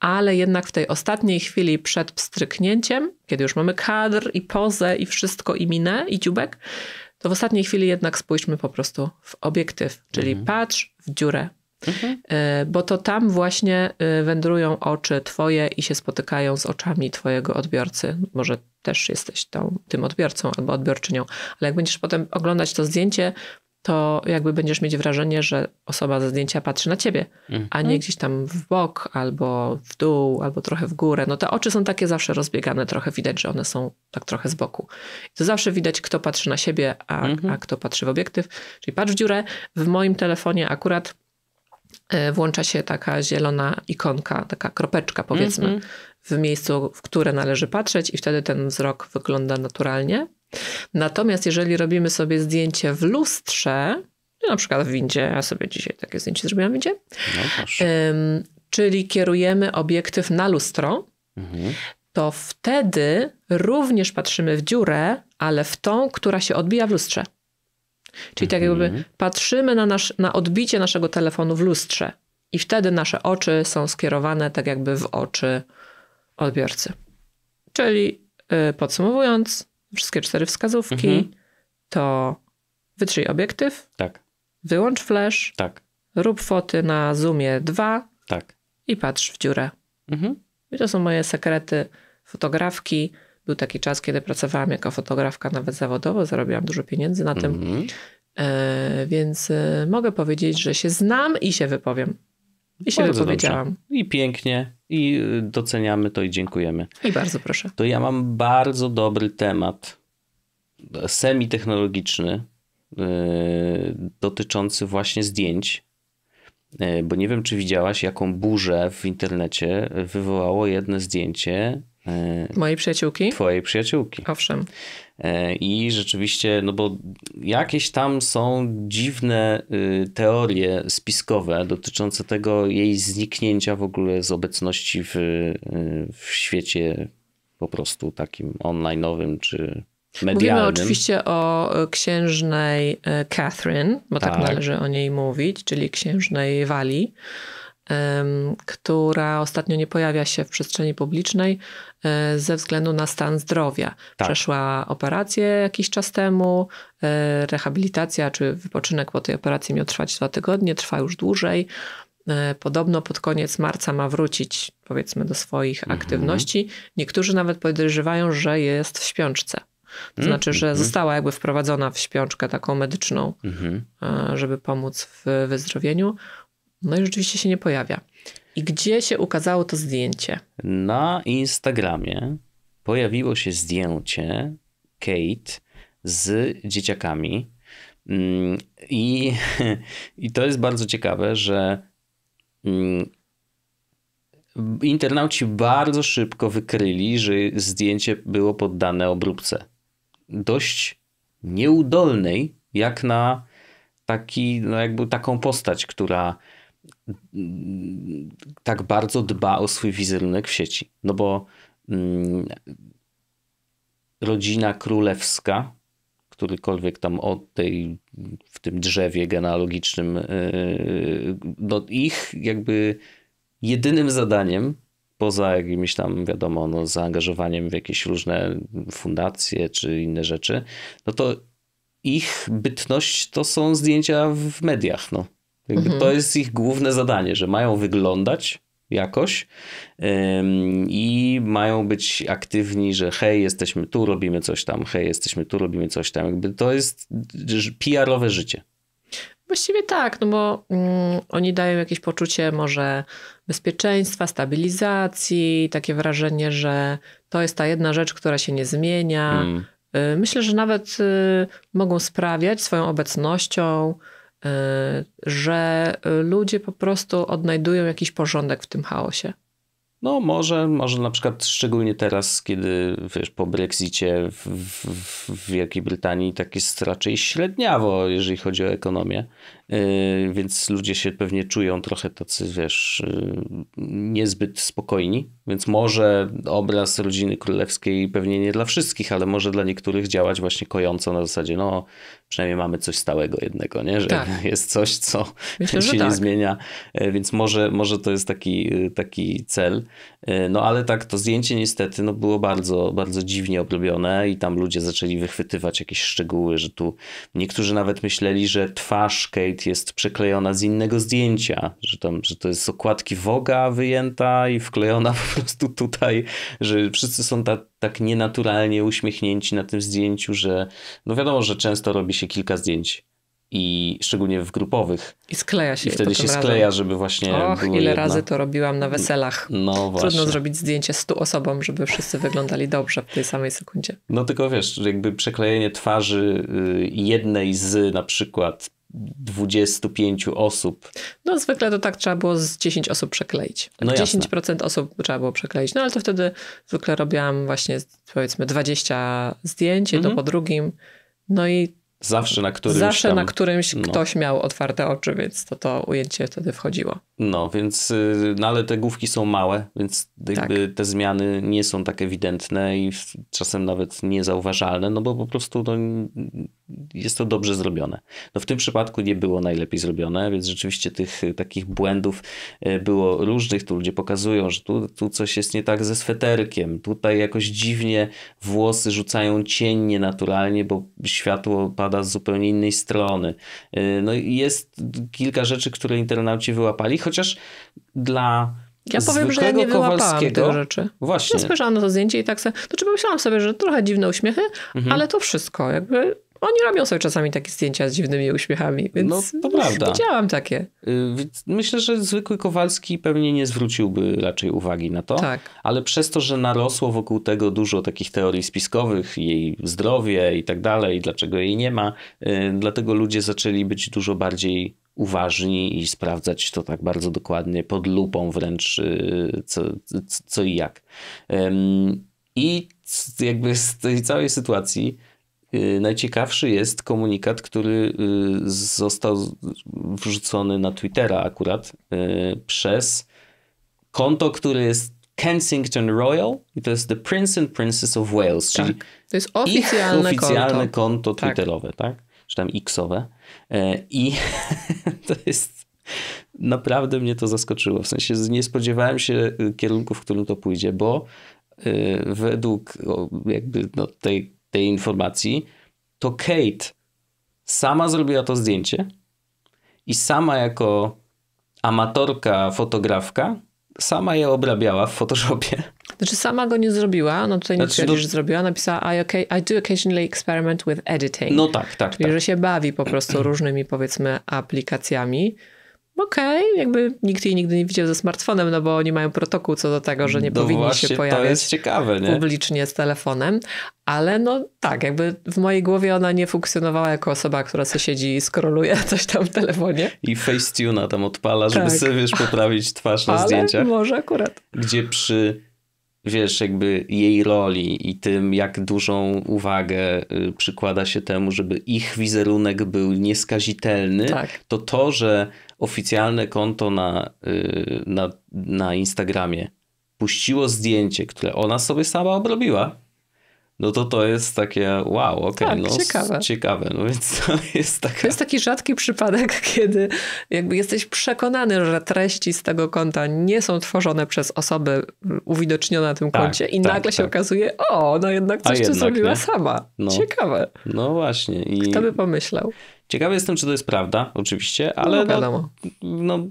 ale jednak w tej ostatniej chwili przed pstryknięciem, kiedy już mamy kadr i pozę i wszystko, i minę, i dziubek, to w ostatniej chwili jednak spójrzmy po prostu w obiektyw, czyli mhm. patrz w dziurę Mhm. E, bo to tam właśnie e, wędrują oczy Twoje i się spotykają z oczami Twojego odbiorcy. Może też jesteś tą, tym odbiorcą albo odbiorczynią, ale jak będziesz potem oglądać to zdjęcie, to jakby będziesz mieć wrażenie, że osoba ze zdjęcia patrzy na ciebie, mhm. a nie gdzieś tam w bok, albo w dół, albo trochę w górę. No te oczy są takie zawsze rozbiegane, trochę widać, że one są tak trochę z boku. I to zawsze widać, kto patrzy na siebie, a, mhm. a kto patrzy w obiektyw. Czyli patrz w dziurę. W moim telefonie akurat E, włącza się taka zielona ikonka, taka kropeczka powiedzmy, mm -hmm. w miejscu, w które należy patrzeć, i wtedy ten wzrok wygląda naturalnie. Natomiast jeżeli robimy sobie zdjęcie w lustrze, no na przykład w windzie, ja sobie dzisiaj takie zdjęcie zrobiłam w windzie, no um, czyli kierujemy obiektyw na lustro, mhm. to wtedy również patrzymy w dziurę, ale w tą, która się odbija w lustrze. Czyli tak jakby mhm. patrzymy na, nasz, na odbicie naszego telefonu w lustrze i wtedy nasze oczy są skierowane tak jakby w oczy odbiorcy. Czyli y, podsumowując, wszystkie cztery wskazówki mhm. to wytrzyj obiektyw, tak. wyłącz flash, tak. rób foty na zoomie 2 tak. i patrz w dziurę. Mhm. I to są moje sekrety fotografki był taki czas, kiedy pracowałam jako fotografka nawet zawodowo, zarobiłam dużo pieniędzy na tym. Mm -hmm. e, więc e, mogę powiedzieć, że się znam i się wypowiem. I się bardzo wypowiedziałam. Dobrze. I pięknie, i y, doceniamy to i dziękujemy. I bardzo proszę. To ja mam bardzo dobry temat e, semitechnologiczny e, dotyczący właśnie zdjęć. E, bo nie wiem, czy widziałaś, jaką burzę w internecie wywołało jedno zdjęcie E, Mojej przyjaciółki? Twojej przyjaciółki. Owszem. E, I rzeczywiście, no bo jakieś tam są dziwne y, teorie spiskowe dotyczące tego jej zniknięcia w ogóle z obecności w, y, w świecie po prostu takim online'owym czy medialnym. Mówimy oczywiście o y, księżnej Catherine, bo tak, tak należy o niej mówić, czyli księżnej Wali która ostatnio nie pojawia się w przestrzeni publicznej e, ze względu na stan zdrowia. Tak. Przeszła operację jakiś czas temu, e, rehabilitacja czy wypoczynek po tej operacji miał trwać dwa tygodnie, trwa już dłużej. E, podobno pod koniec marca ma wrócić, powiedzmy, do swoich mhm. aktywności. Niektórzy nawet podejrzewają, że jest w śpiączce. To mm, znaczy, że mm, mm. została jakby wprowadzona w śpiączkę taką medyczną, mhm. żeby pomóc w wyzdrowieniu. No i rzeczywiście się nie pojawia. I gdzie się ukazało to zdjęcie? Na Instagramie pojawiło się zdjęcie Kate z dzieciakami. Mm, I, i to jest bardzo ciekawe, że mm, internauci bardzo szybko wykryli, że zdjęcie było poddane obróbce. Dość nieudolnej, jak na taki, no jakby taką postać, która tak bardzo dba o swój wizerunek w sieci. No bo mm, rodzina królewska, którykolwiek tam od tej, w tym drzewie genealogicznym, yy, no ich jakby jedynym zadaniem, poza jakimś tam, wiadomo, no, zaangażowaniem w jakieś różne fundacje czy inne rzeczy, no to ich bytność to są zdjęcia w mediach, no Mhm. To jest ich główne zadanie, że mają wyglądać jakoś ym, i mają być aktywni, że hej, jesteśmy tu, robimy coś tam, hej, jesteśmy tu, robimy coś tam. Jakby to jest PR-owe życie. Właściwie tak, no bo mm, oni dają jakieś poczucie może bezpieczeństwa, stabilizacji, takie wrażenie, że to jest ta jedna rzecz, która się nie zmienia. Mm. Y, myślę, że nawet y, mogą sprawiać swoją obecnością, Y, że y, ludzie po prostu odnajdują jakiś porządek w tym chaosie. No może, może na przykład szczególnie teraz, kiedy wiesz, po Brexicie w, w, w Wielkiej Brytanii tak jest raczej średniawo, jeżeli chodzi o ekonomię. Y, więc ludzie się pewnie czują trochę tacy, wiesz, y, niezbyt spokojni, więc może obraz rodziny królewskiej pewnie nie dla wszystkich, ale może dla niektórych działać właśnie kojąco na zasadzie, no przynajmniej mamy coś stałego jednego, nie? Że tak. jest coś, co Myślę, się tak. nie zmienia, y, więc może, może to jest taki, taki cel. No ale tak, to zdjęcie niestety no, było bardzo, bardzo dziwnie obrobione i tam ludzie zaczęli wychwytywać jakieś szczegóły, że tu niektórzy nawet myśleli, że twarz Kate Kate jest przeklejona z innego zdjęcia, że, tam, że to jest z okładki Woga wyjęta i wklejona po prostu tutaj, że wszyscy są ta, tak nienaturalnie uśmiechnięci na tym zdjęciu, że no wiadomo, że często robi się kilka zdjęć i szczególnie w grupowych. I skleja się. I wtedy się skleja, razem. żeby właśnie. Och, ile jedna... razy to robiłam na weselach. No właśnie. Trudno zrobić zdjęcie stu osobom, żeby wszyscy wyglądali dobrze w tej samej sekundzie. No tylko wiesz, jakby przeklejenie twarzy y, jednej z na przykład 25 osób. No zwykle to tak trzeba było z 10 osób przekleić. No 10% jasne. osób trzeba było przekleić. No ale to wtedy zwykle robiłam właśnie powiedzmy 20 zdjęć, jedno mm-hmm. po drugim. No i Zawsze na którymś, Zawsze tam, na którymś no. ktoś miał otwarte oczy, więc to to ujęcie wtedy wchodziło. No, więc, y, no ale te główki są małe, więc tak. te zmiany nie są tak ewidentne i czasem nawet niezauważalne, no bo po prostu to jest to dobrze zrobione. No w tym przypadku nie było najlepiej zrobione, więc rzeczywiście tych y, takich błędów y, było różnych. Tu ludzie pokazują, że tu, tu coś jest nie tak ze sweterkiem, tutaj jakoś dziwnie włosy rzucają cień nienaturalnie, bo światło pada z zupełnie innej strony. Y, no jest kilka rzeczy, które internauci wyłapali, chociaż dla ja powiem, że ja nie wyłapałam tych rzeczy. Właśnie. Ja spojrzałam na to zdjęcie i tak sobie, to czy znaczy, pomyślałam sobie, że trochę dziwne uśmiechy, mhm. ale to wszystko, jakby oni robią sobie czasami takie zdjęcia z dziwnymi uśmiechami, więc no, to prawda. widziałam takie. Y, myślę, że zwykły Kowalski pewnie nie zwróciłby raczej uwagi na to, tak. ale przez to, że narosło wokół tego dużo takich teorii spiskowych, jej zdrowie i tak dalej, dlaczego jej nie ma, y, dlatego ludzie zaczęli być dużo bardziej uważni i sprawdzać to tak bardzo dokładnie, pod lupą wręcz, y, co, co i jak. I jakby z tej całej sytuacji Y, najciekawszy jest komunikat, który y, został wrzucony na Twittera akurat y, przez konto, które jest Kensington Royal i to jest The Prince and Princess of Wales, czyli tak. to jest oficjalne, ich oficjalne konto, konto tak. twitterowe, tak? tak? Czy tam xowe. E, I to jest naprawdę mnie to zaskoczyło. W sensie nie spodziewałem się kierunku, w którym to pójdzie, bo według jakby no, tej tej informacji, to Kate sama zrobiła to zdjęcie i sama jako amatorka fotografka sama je obrabiała w Photoshopie. Znaczy sama go nie zrobiła, znaczy, no tutaj nie znaczy, twierdzi, że zrobiła, napisała I, okay, I do occasionally experiment with editing. No tak, tak. Czyli, tak. że się bawi po prostu różnymi powiedzmy aplikacjami okej, okay, jakby nikt jej nigdy nie widział ze smartfonem, no bo oni mają protokół co do tego, że nie no powinni się pojawiać ciekawe, nie? publicznie z telefonem, ale no tak, jakby w mojej głowie ona nie funkcjonowała jako osoba, która sobie siedzi i skroluje coś tam w telefonie. I Facetune'a tam odpala, żeby tak. sobie, wiesz, poprawić twarz na ale zdjęciach. może akurat. Gdzie przy wiesz, jakby jej roli i tym, jak dużą uwagę y, przykłada się temu, żeby ich wizerunek był nieskazitelny, tak. to to, że oficjalne konto na, y, na, na Instagramie puściło zdjęcie, które ona sobie sama obrobiła, no to to jest takie wow, ok, tak, no ciekawe. ciekawe. No więc to jest taka... To jest taki rzadki przypadek, kiedy jakby jesteś przekonany, że treści z tego konta nie są tworzone przez osoby mm, uwidocznione na tym tak, koncie i tak, nagle się tak. okazuje, o, no jednak coś tu zrobiła nie. sama. No, ciekawe. No właśnie. I... Kto by pomyślał? Ciekawy jestem, czy to jest prawda, oczywiście, no, ale no, wiadomo. no, no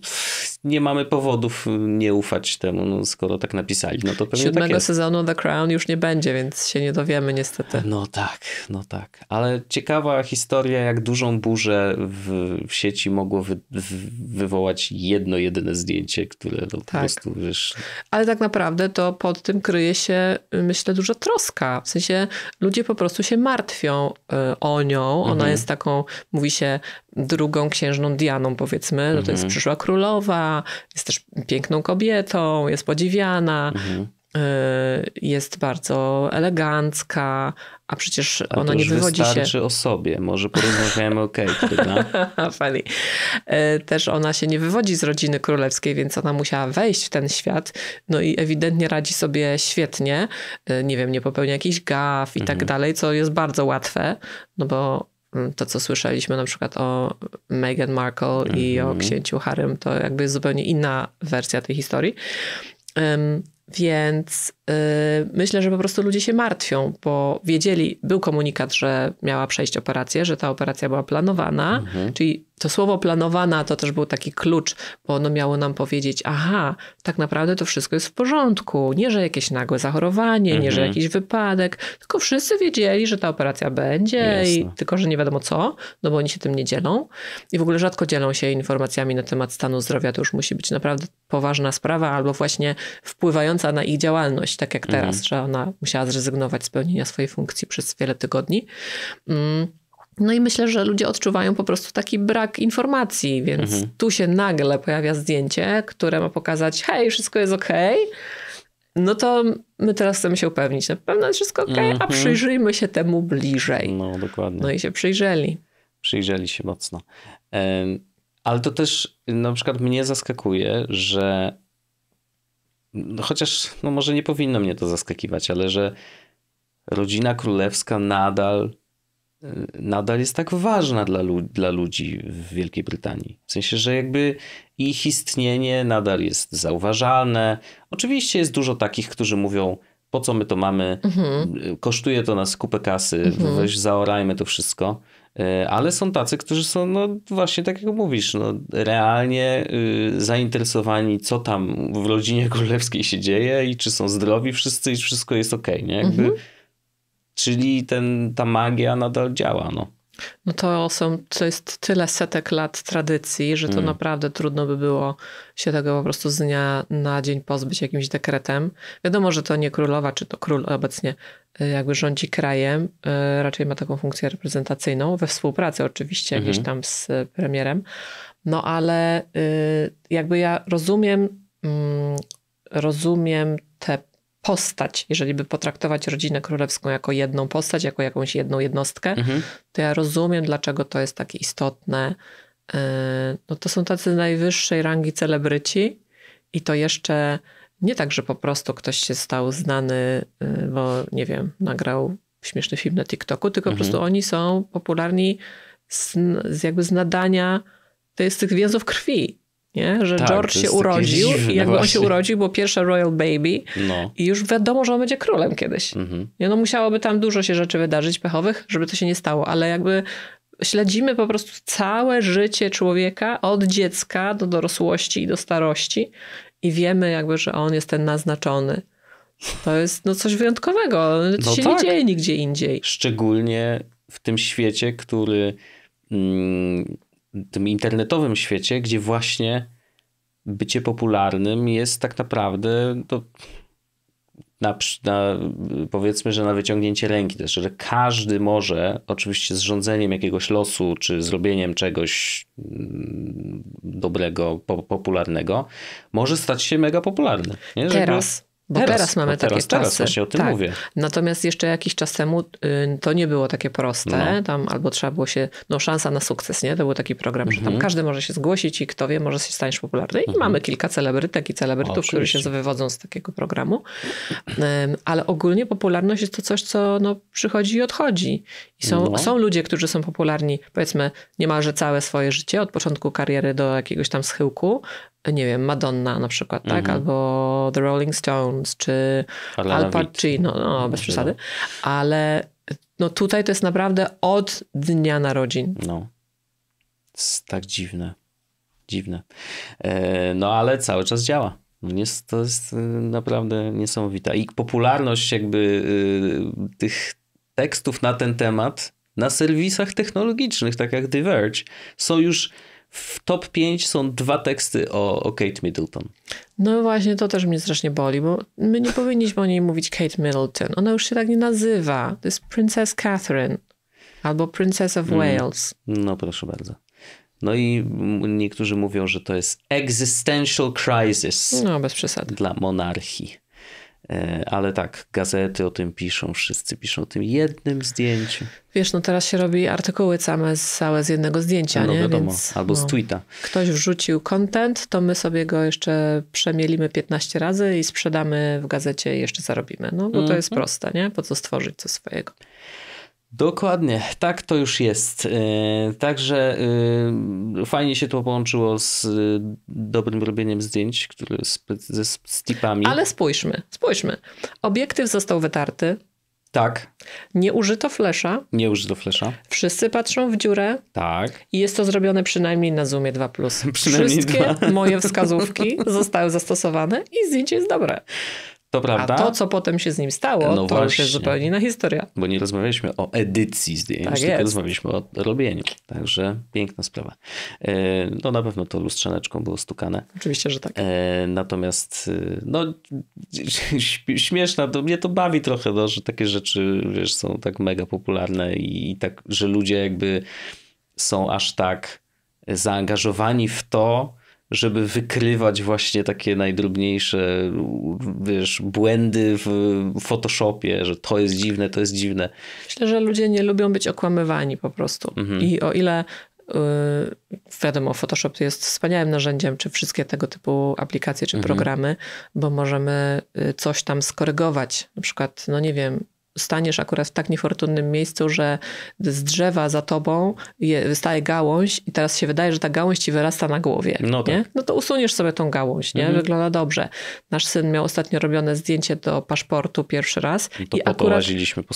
nie mamy powodów y, nie ufać temu, no, skoro tak napisali. No to pewnie tak Siódmego tak sezonu The Crown już nie będzie, więc się nie dowiemy niestety. No tak, no tak. Ale ciekawa historia, jak dużą burzę w, w sieci mogło wy, w, wywołać jedno, jedyne zdjęcie, które no, tak. po prostu, wiesz... Ale tak naprawdę to pod tym kryje się, y, myślę, duża troska. W sensie ludzie po prostu się martwią y, o nią. Ona mhm. jest taką, mówi się, drugą księżną Dianą powiedzmy. No to mhm. jest przyszła królowa, jest też piękną kobietą, jest podziwiana. Mhm y, jest bardzo elegancka, a przecież a ona nie wywodzi się... o sobie, może porozmawiamy o Kate, prawda? Y, też ona się nie wywodzi z rodziny królewskiej, więc ona musiała wejść w ten świat, no i ewidentnie radzi sobie świetnie, y, nie wiem, nie popełnia jakichś gaf i tak mhm. tak dalej, co jest bardzo łatwe, no bo Mm, to, co słyszeliśmy na przykład o Meghan Markle i o mhm. księciu Harrym, to jakby jest zupełnie inna wersja tej historii. Um, więc Y, myślę, że po prostu ludzie się martwią, bo wiedzieli, był komunikat, że miała przejść operację, że ta operacja była planowana, mhm. czyli to słowo planowana to też był taki klucz, bo ono miało nam powiedzieć, aha, tak naprawdę to wszystko jest w porządku, nie, że jakieś nagłe zachorowanie, mhm. nie, że mhm. jakiś wypadek, tylko wszyscy wiedzieli, że ta operacja będzie i tylko, że nie wiadomo co, no bo oni się tym nie dzielą i w ogóle rzadko dzielą się informacjami na temat stanu zdrowia, to już musi być naprawdę poważna sprawa albo właśnie wpływająca na ich działalność, tak jak teraz, mhm. że ona musiała zrezygnować z pełnienia swojej funkcji przez wiele tygodni. Mm. No i myślę, że ludzie odczuwają po prostu taki brak informacji, więc mhm. tu się nagle pojawia zdjęcie, które ma pokazać, hej, wszystko jest okej. Okay no to my teraz chcemy się upewnić, na pewno jest wszystko ok, mm -hmm. a mhm. przyjrzyjmy się temu bliżej. No, dokładnie. No i się przyjrzeli. Przyjrzeli się mocno. Ale to też na przykład mnie zaskakuje, że no chociaż no może nie powinno mnie to zaskakiwać, ale że rodzina królewska nadal, y, nadal jest tak ważna dla, dla ludzi w Wielkiej Brytanii. W sensie, że jakby ich istnienie nadal jest zauważalne. Oczywiście jest dużo takich, którzy mówią, po co my to mamy, mhm. Y, kosztuje to nas kupę kasy, mhm. weź zaorajmy to wszystko. E, ale są tacy, którzy są, no właśnie tak jak mówisz, no, realnie y, zainteresowani, co tam w rodzinie królewskiej się dzieje i czy są zdrowi wszyscy i wszystko jest okej, okay, nie? Jakby, mhm. Czyli ten, ta magia nadal działa, no. No to są, to jest tyle setek lat tradycji, że to mm. naprawdę trudno by było się tego po prostu z dnia na dzień pozbyć jakimś dekretem. Wiadomo, że to nie królowa, czy to król obecnie y, jakby rządzi krajem, y, raczej ma taką funkcję reprezentacyjną, we współpracy oczywiście mm -hmm. gdzieś tam z y, premierem, no ale jakby ja rozumiem, mm, rozumiem te postać, jeżeli by potraktować rodzinę królewską jako jedną postać, jako jakąś jedną jednostkę, mhm. to ja rozumiem, dlaczego to jest takie istotne. E, no to są tacy najwyższej rangi celebryci i to jeszcze nie tak, że po prostu ktoś się stał znany, e, bo nie wiem, nagrał śmieszny film na TikToku, tylko mhm. po prostu oni są popularni z, z jakby z nadania, to jest z tych więzów krwi nie? że tak, George się urodził dziwne, i jakby właśnie. on się urodził, było pierwsze royal baby no. i już wiadomo, że on będzie królem kiedyś. Mhm. No musiałoby tam dużo się rzeczy wydarzyć pechowych, żeby to się nie stało, ale jakby śledzimy po prostu całe życie człowieka od dziecka do dorosłości i do starości i wiemy jakby, że on jest ten naznaczony. To jest no coś wyjątkowego. To no się tak. nie dzieje nigdzie indziej. Szczególnie w tym świecie, który... Mm, tym internetowym świecie, gdzie właśnie bycie popularnym jest tak naprawdę to no, na, na, powiedzmy, że na wyciągnięcie ręki też, że każdy może, oczywiście z rządzeniem jakiegoś losu, czy zrobieniem czegoś mm, dobrego, po, popularnego, może stać się mega popularny. Nie? Teraz. Teraz, teraz, mamy takie teraz, czasy. Teraz właśnie o tym tak. mówię. Natomiast jeszcze jakiś czas temu y, to nie było takie proste. No. Tam albo trzeba było się, no szansa na sukces, nie? To był taki program, mm -hmm. że tam mhm. każdy może się zgłosić i kto wie, może się stanieć popularny. I mm -hmm. mamy kilka celebrytek i celebrytów, którzy się wywodzą z takiego programu. Y, ale ogólnie popularność jest to coś, co no, przychodzi i odchodzi. I są, no. są ludzie, którzy są popularni powiedzmy niemalże całe swoje życie, od początku kariery do jakiegoś tam schyłku nie wiem, Madonna na przykład, mm -hmm. tak? Mhm. Albo The Rolling Stones, czy Al Pacino, no, no bez przesady. Ale no tutaj to jest naprawdę od dnia narodzin. No. Jest tak dziwne. Dziwne. E, no ale cały czas działa. No, jest, to jest e, naprawdę niesamowita. I popularność jakby e, tych tekstów na ten temat na serwisach technologicznych, tak jak Diverge, są już w top 5 są dwa teksty o, o Kate Middleton. No właśnie, to też mnie strasznie boli, bo my nie powinniśmy o niej mówić Kate Middleton. Ona już się tak nie nazywa. To jest Princess Catherine albo Princess of mm. Wales. Mm, no proszę bardzo. No i niektórzy mówią, że to jest existential crisis. No, bez przesady. Dla monarchii. E, ale tak, gazety o tym piszą, wszyscy piszą o tym jednym zdjęciu. Wiesz, no teraz się robi artykuły same, całe z jednego zdjęcia, no, nie? Wiadomo, Więc, albo no, z tweeta. Ktoś wrzucił content, to my sobie go jeszcze przemielimy 15 razy i sprzedamy w gazecie i jeszcze zarobimy. No bo mm -hmm. to jest mhm. proste, nie? Po co stworzyć coś swojego. Dokładnie, tak to już jest. E, także e, fajnie się to połączyło z e, dobrym robieniem zdjęć, które z, ze stipami. Ale spójrzmy, spójrzmy. Obiektyw został wytarty. Tak. Nie użyto flesza. Nie użyto flesza. Wszyscy patrzą w dziurę. Tak. I jest to zrobione przynajmniej na Zoomie 2. Wszystkie dwa. moje wskazówki zostały zastosowane i zdjęcie jest dobre. To prawda. A to, co potem się z nim stało, no to właśnie. jest zupełnie inna historia. Bo nie rozmawialiśmy o edycji zdjęć, tak tylko jest. rozmawialiśmy o robieniu. Także piękna sprawa. E, no na pewno to lustrzaneczką było stukane. Oczywiście, że tak. E, natomiast e, no śmieszna, to mnie to bawi trochę, no, że takie rzeczy wiesz, są tak mega popularne i, i tak, że ludzie jakby są aż tak zaangażowani w to, żeby wykrywać właśnie takie najdrobniejsze, wiesz, błędy w Photoshopie, że to jest dziwne, to jest dziwne. Myślę, że ludzie nie lubią być okłamywani po prostu. Mhm. I o ile Yy, wiadomo, Photoshop jest wspaniałym narzędziem, czy wszystkie tego typu aplikacje, czy mhm. programy, bo możemy y, coś tam skorygować. Na przykład, no nie wiem, staniesz akurat w tak niefortunnym miejscu, że z drzewa za tobą je, wystaje gałąź i teraz się wydaje, że ta gałąź ci wyrasta na głowie. No, tak. nie? no to usuniesz sobie tą gałąź, nie? Mhm. Wygląda dobrze. Nasz syn miał ostatnio robione zdjęcie do paszportu pierwszy raz no to i akurat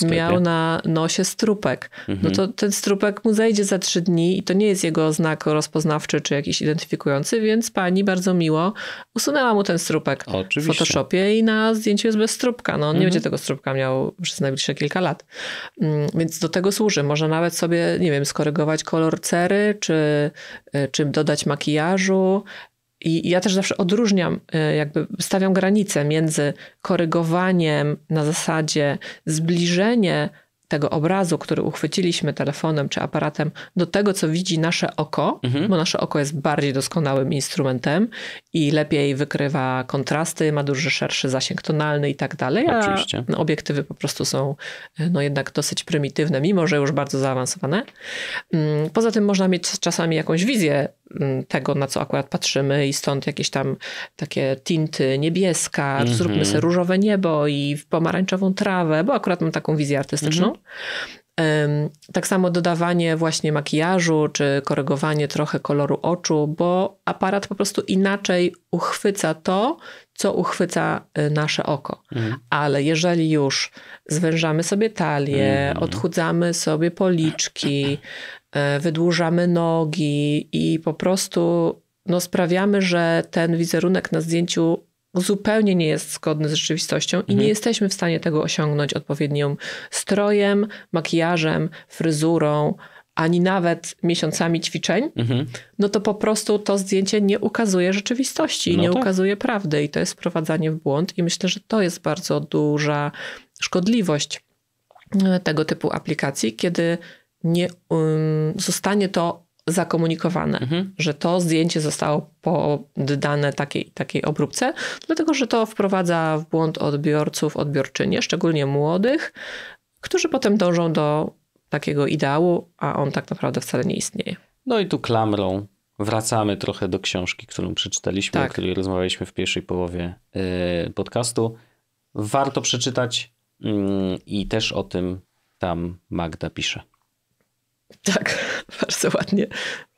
miał na nosie strupek. No mhm. No to ten strupek mu zejdzie za trzy dni i to nie jest jego znak rozpoznawczy czy jakiś identyfikujący, więc pani bardzo miło usunęła mu ten strupek Oczywiście. w Photoshopie i na zdjęciu jest bez strupka. No, on mhm. nie będzie tego strupka miał przez najbliższe kilka lat. Mm, więc do tego służy. Można nawet sobie, nie wiem, skorygować kolor cery, czy, e, czy dodać makijażu. I ja też zawsze odróżniam, e, jakby stawiam granicę między korygowaniem na zasadzie zbliżenie tego obrazu, który uchwyciliśmy telefonem czy aparatem, do tego, co widzi nasze oko, mhm. bo nasze oko jest bardziej doskonałym instrumentem i lepiej wykrywa kontrasty, ma duży, szerszy zasięg tonalny i tak dalej. A Oczywiście. No, obiektywy po prostu są no, jednak dosyć prymitywne, mimo że już bardzo zaawansowane. Mm, poza tym można mieć czasami jakąś wizję Mm, tego, na co akurat patrzymy i stąd jakieś tam takie tinty niebieska, mm -hmm. zróbmy sobie różowe niebo i pomarańczową trawę, bo akurat mam taką wizję artystyczną. Mm -hmm. Tak samo dodawanie właśnie makijażu czy korygowanie trochę koloru oczu, bo aparat po prostu inaczej uchwyca to, co uchwyca y, nasze oko. Mhm. Ale jeżeli już zwężamy sobie talię, mhm. odchudzamy sobie policzki, E, wydłużamy nogi i po prostu no, sprawiamy, że ten wizerunek na zdjęciu zupełnie nie jest zgodny z rzeczywistością i mhm. nie jesteśmy w stanie tego osiągnąć odpowiednim strojem, makijażem, fryzurą, ani nawet miesiącami ćwiczeń, mhm. no to po prostu to zdjęcie nie ukazuje rzeczywistości, no nie tak. ukazuje prawdy i to jest wprowadzanie w błąd i myślę, że to jest bardzo duża szkodliwość e, tego typu aplikacji, kiedy nie um, zostanie to zakomunikowane, mhm. że to zdjęcie zostało poddane takiej, takiej obróbce, dlatego że to wprowadza w błąd odbiorców, odbiorczynie, szczególnie młodych, którzy potem dążą do takiego ideału, a on tak naprawdę wcale nie istnieje. No i tu klamrą wracamy trochę do książki, którą przeczytaliśmy, tak. o której rozmawialiśmy w pierwszej połowie y, podcastu. Warto przeczytać mm, i też o tym tam Magda pisze. Tak, bardzo ładnie,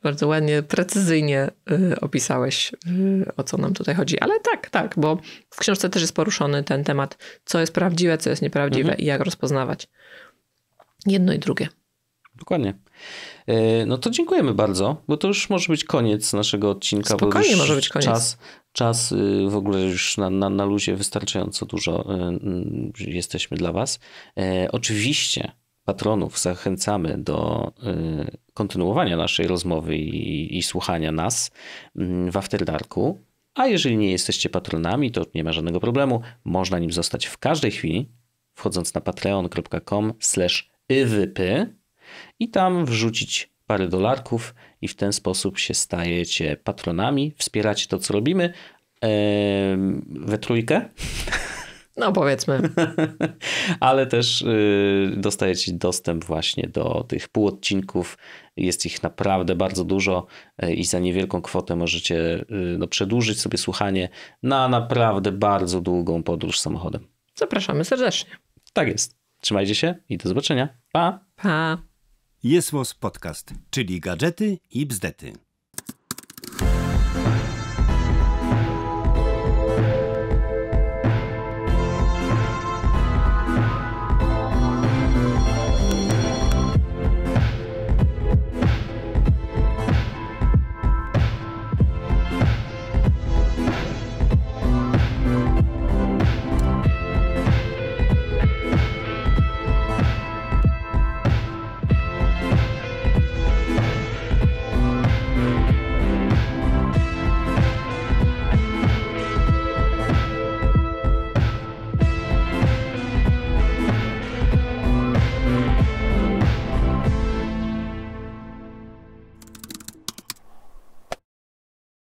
bardzo ładnie, precyzyjnie y, opisałeś, y, o co nam tutaj chodzi. Ale tak, tak, bo w książce też jest poruszony ten temat, co jest prawdziwe, co jest nieprawdziwe mhm. i jak rozpoznawać jedno i drugie. Dokładnie. Y, no to dziękujemy bardzo, bo to już może być koniec naszego odcinka. Spokojnie może być koniec. Czas, czas w ogóle już na, na, na luzie wystarczająco dużo jesteśmy dla Was. Oczywiście patronów zachęcamy do y, kontynuowania naszej rozmowy i, i słuchania nas mm, w Afterdarku, A jeżeli nie jesteście patronami, to nie ma żadnego problemu. Można nim zostać w każdej chwili, wchodząc na patreon.com ywp i tam wrzucić parę dolarków i w ten sposób się stajecie patronami, wspieracie to, co robimy. Eee, we trójkę No powiedzmy. Ale też y, dostajecie dostęp właśnie do tych półodcinków. Jest ich naprawdę bardzo dużo y, i za niewielką kwotę możecie y, no, przedłużyć sobie słuchanie na naprawdę bardzo długą podróż samochodem. Zapraszamy serdecznie. Tak jest. Trzymajcie się i do zobaczenia. Pa! Pa! Jest Podcast, czyli gadżety i bzdety.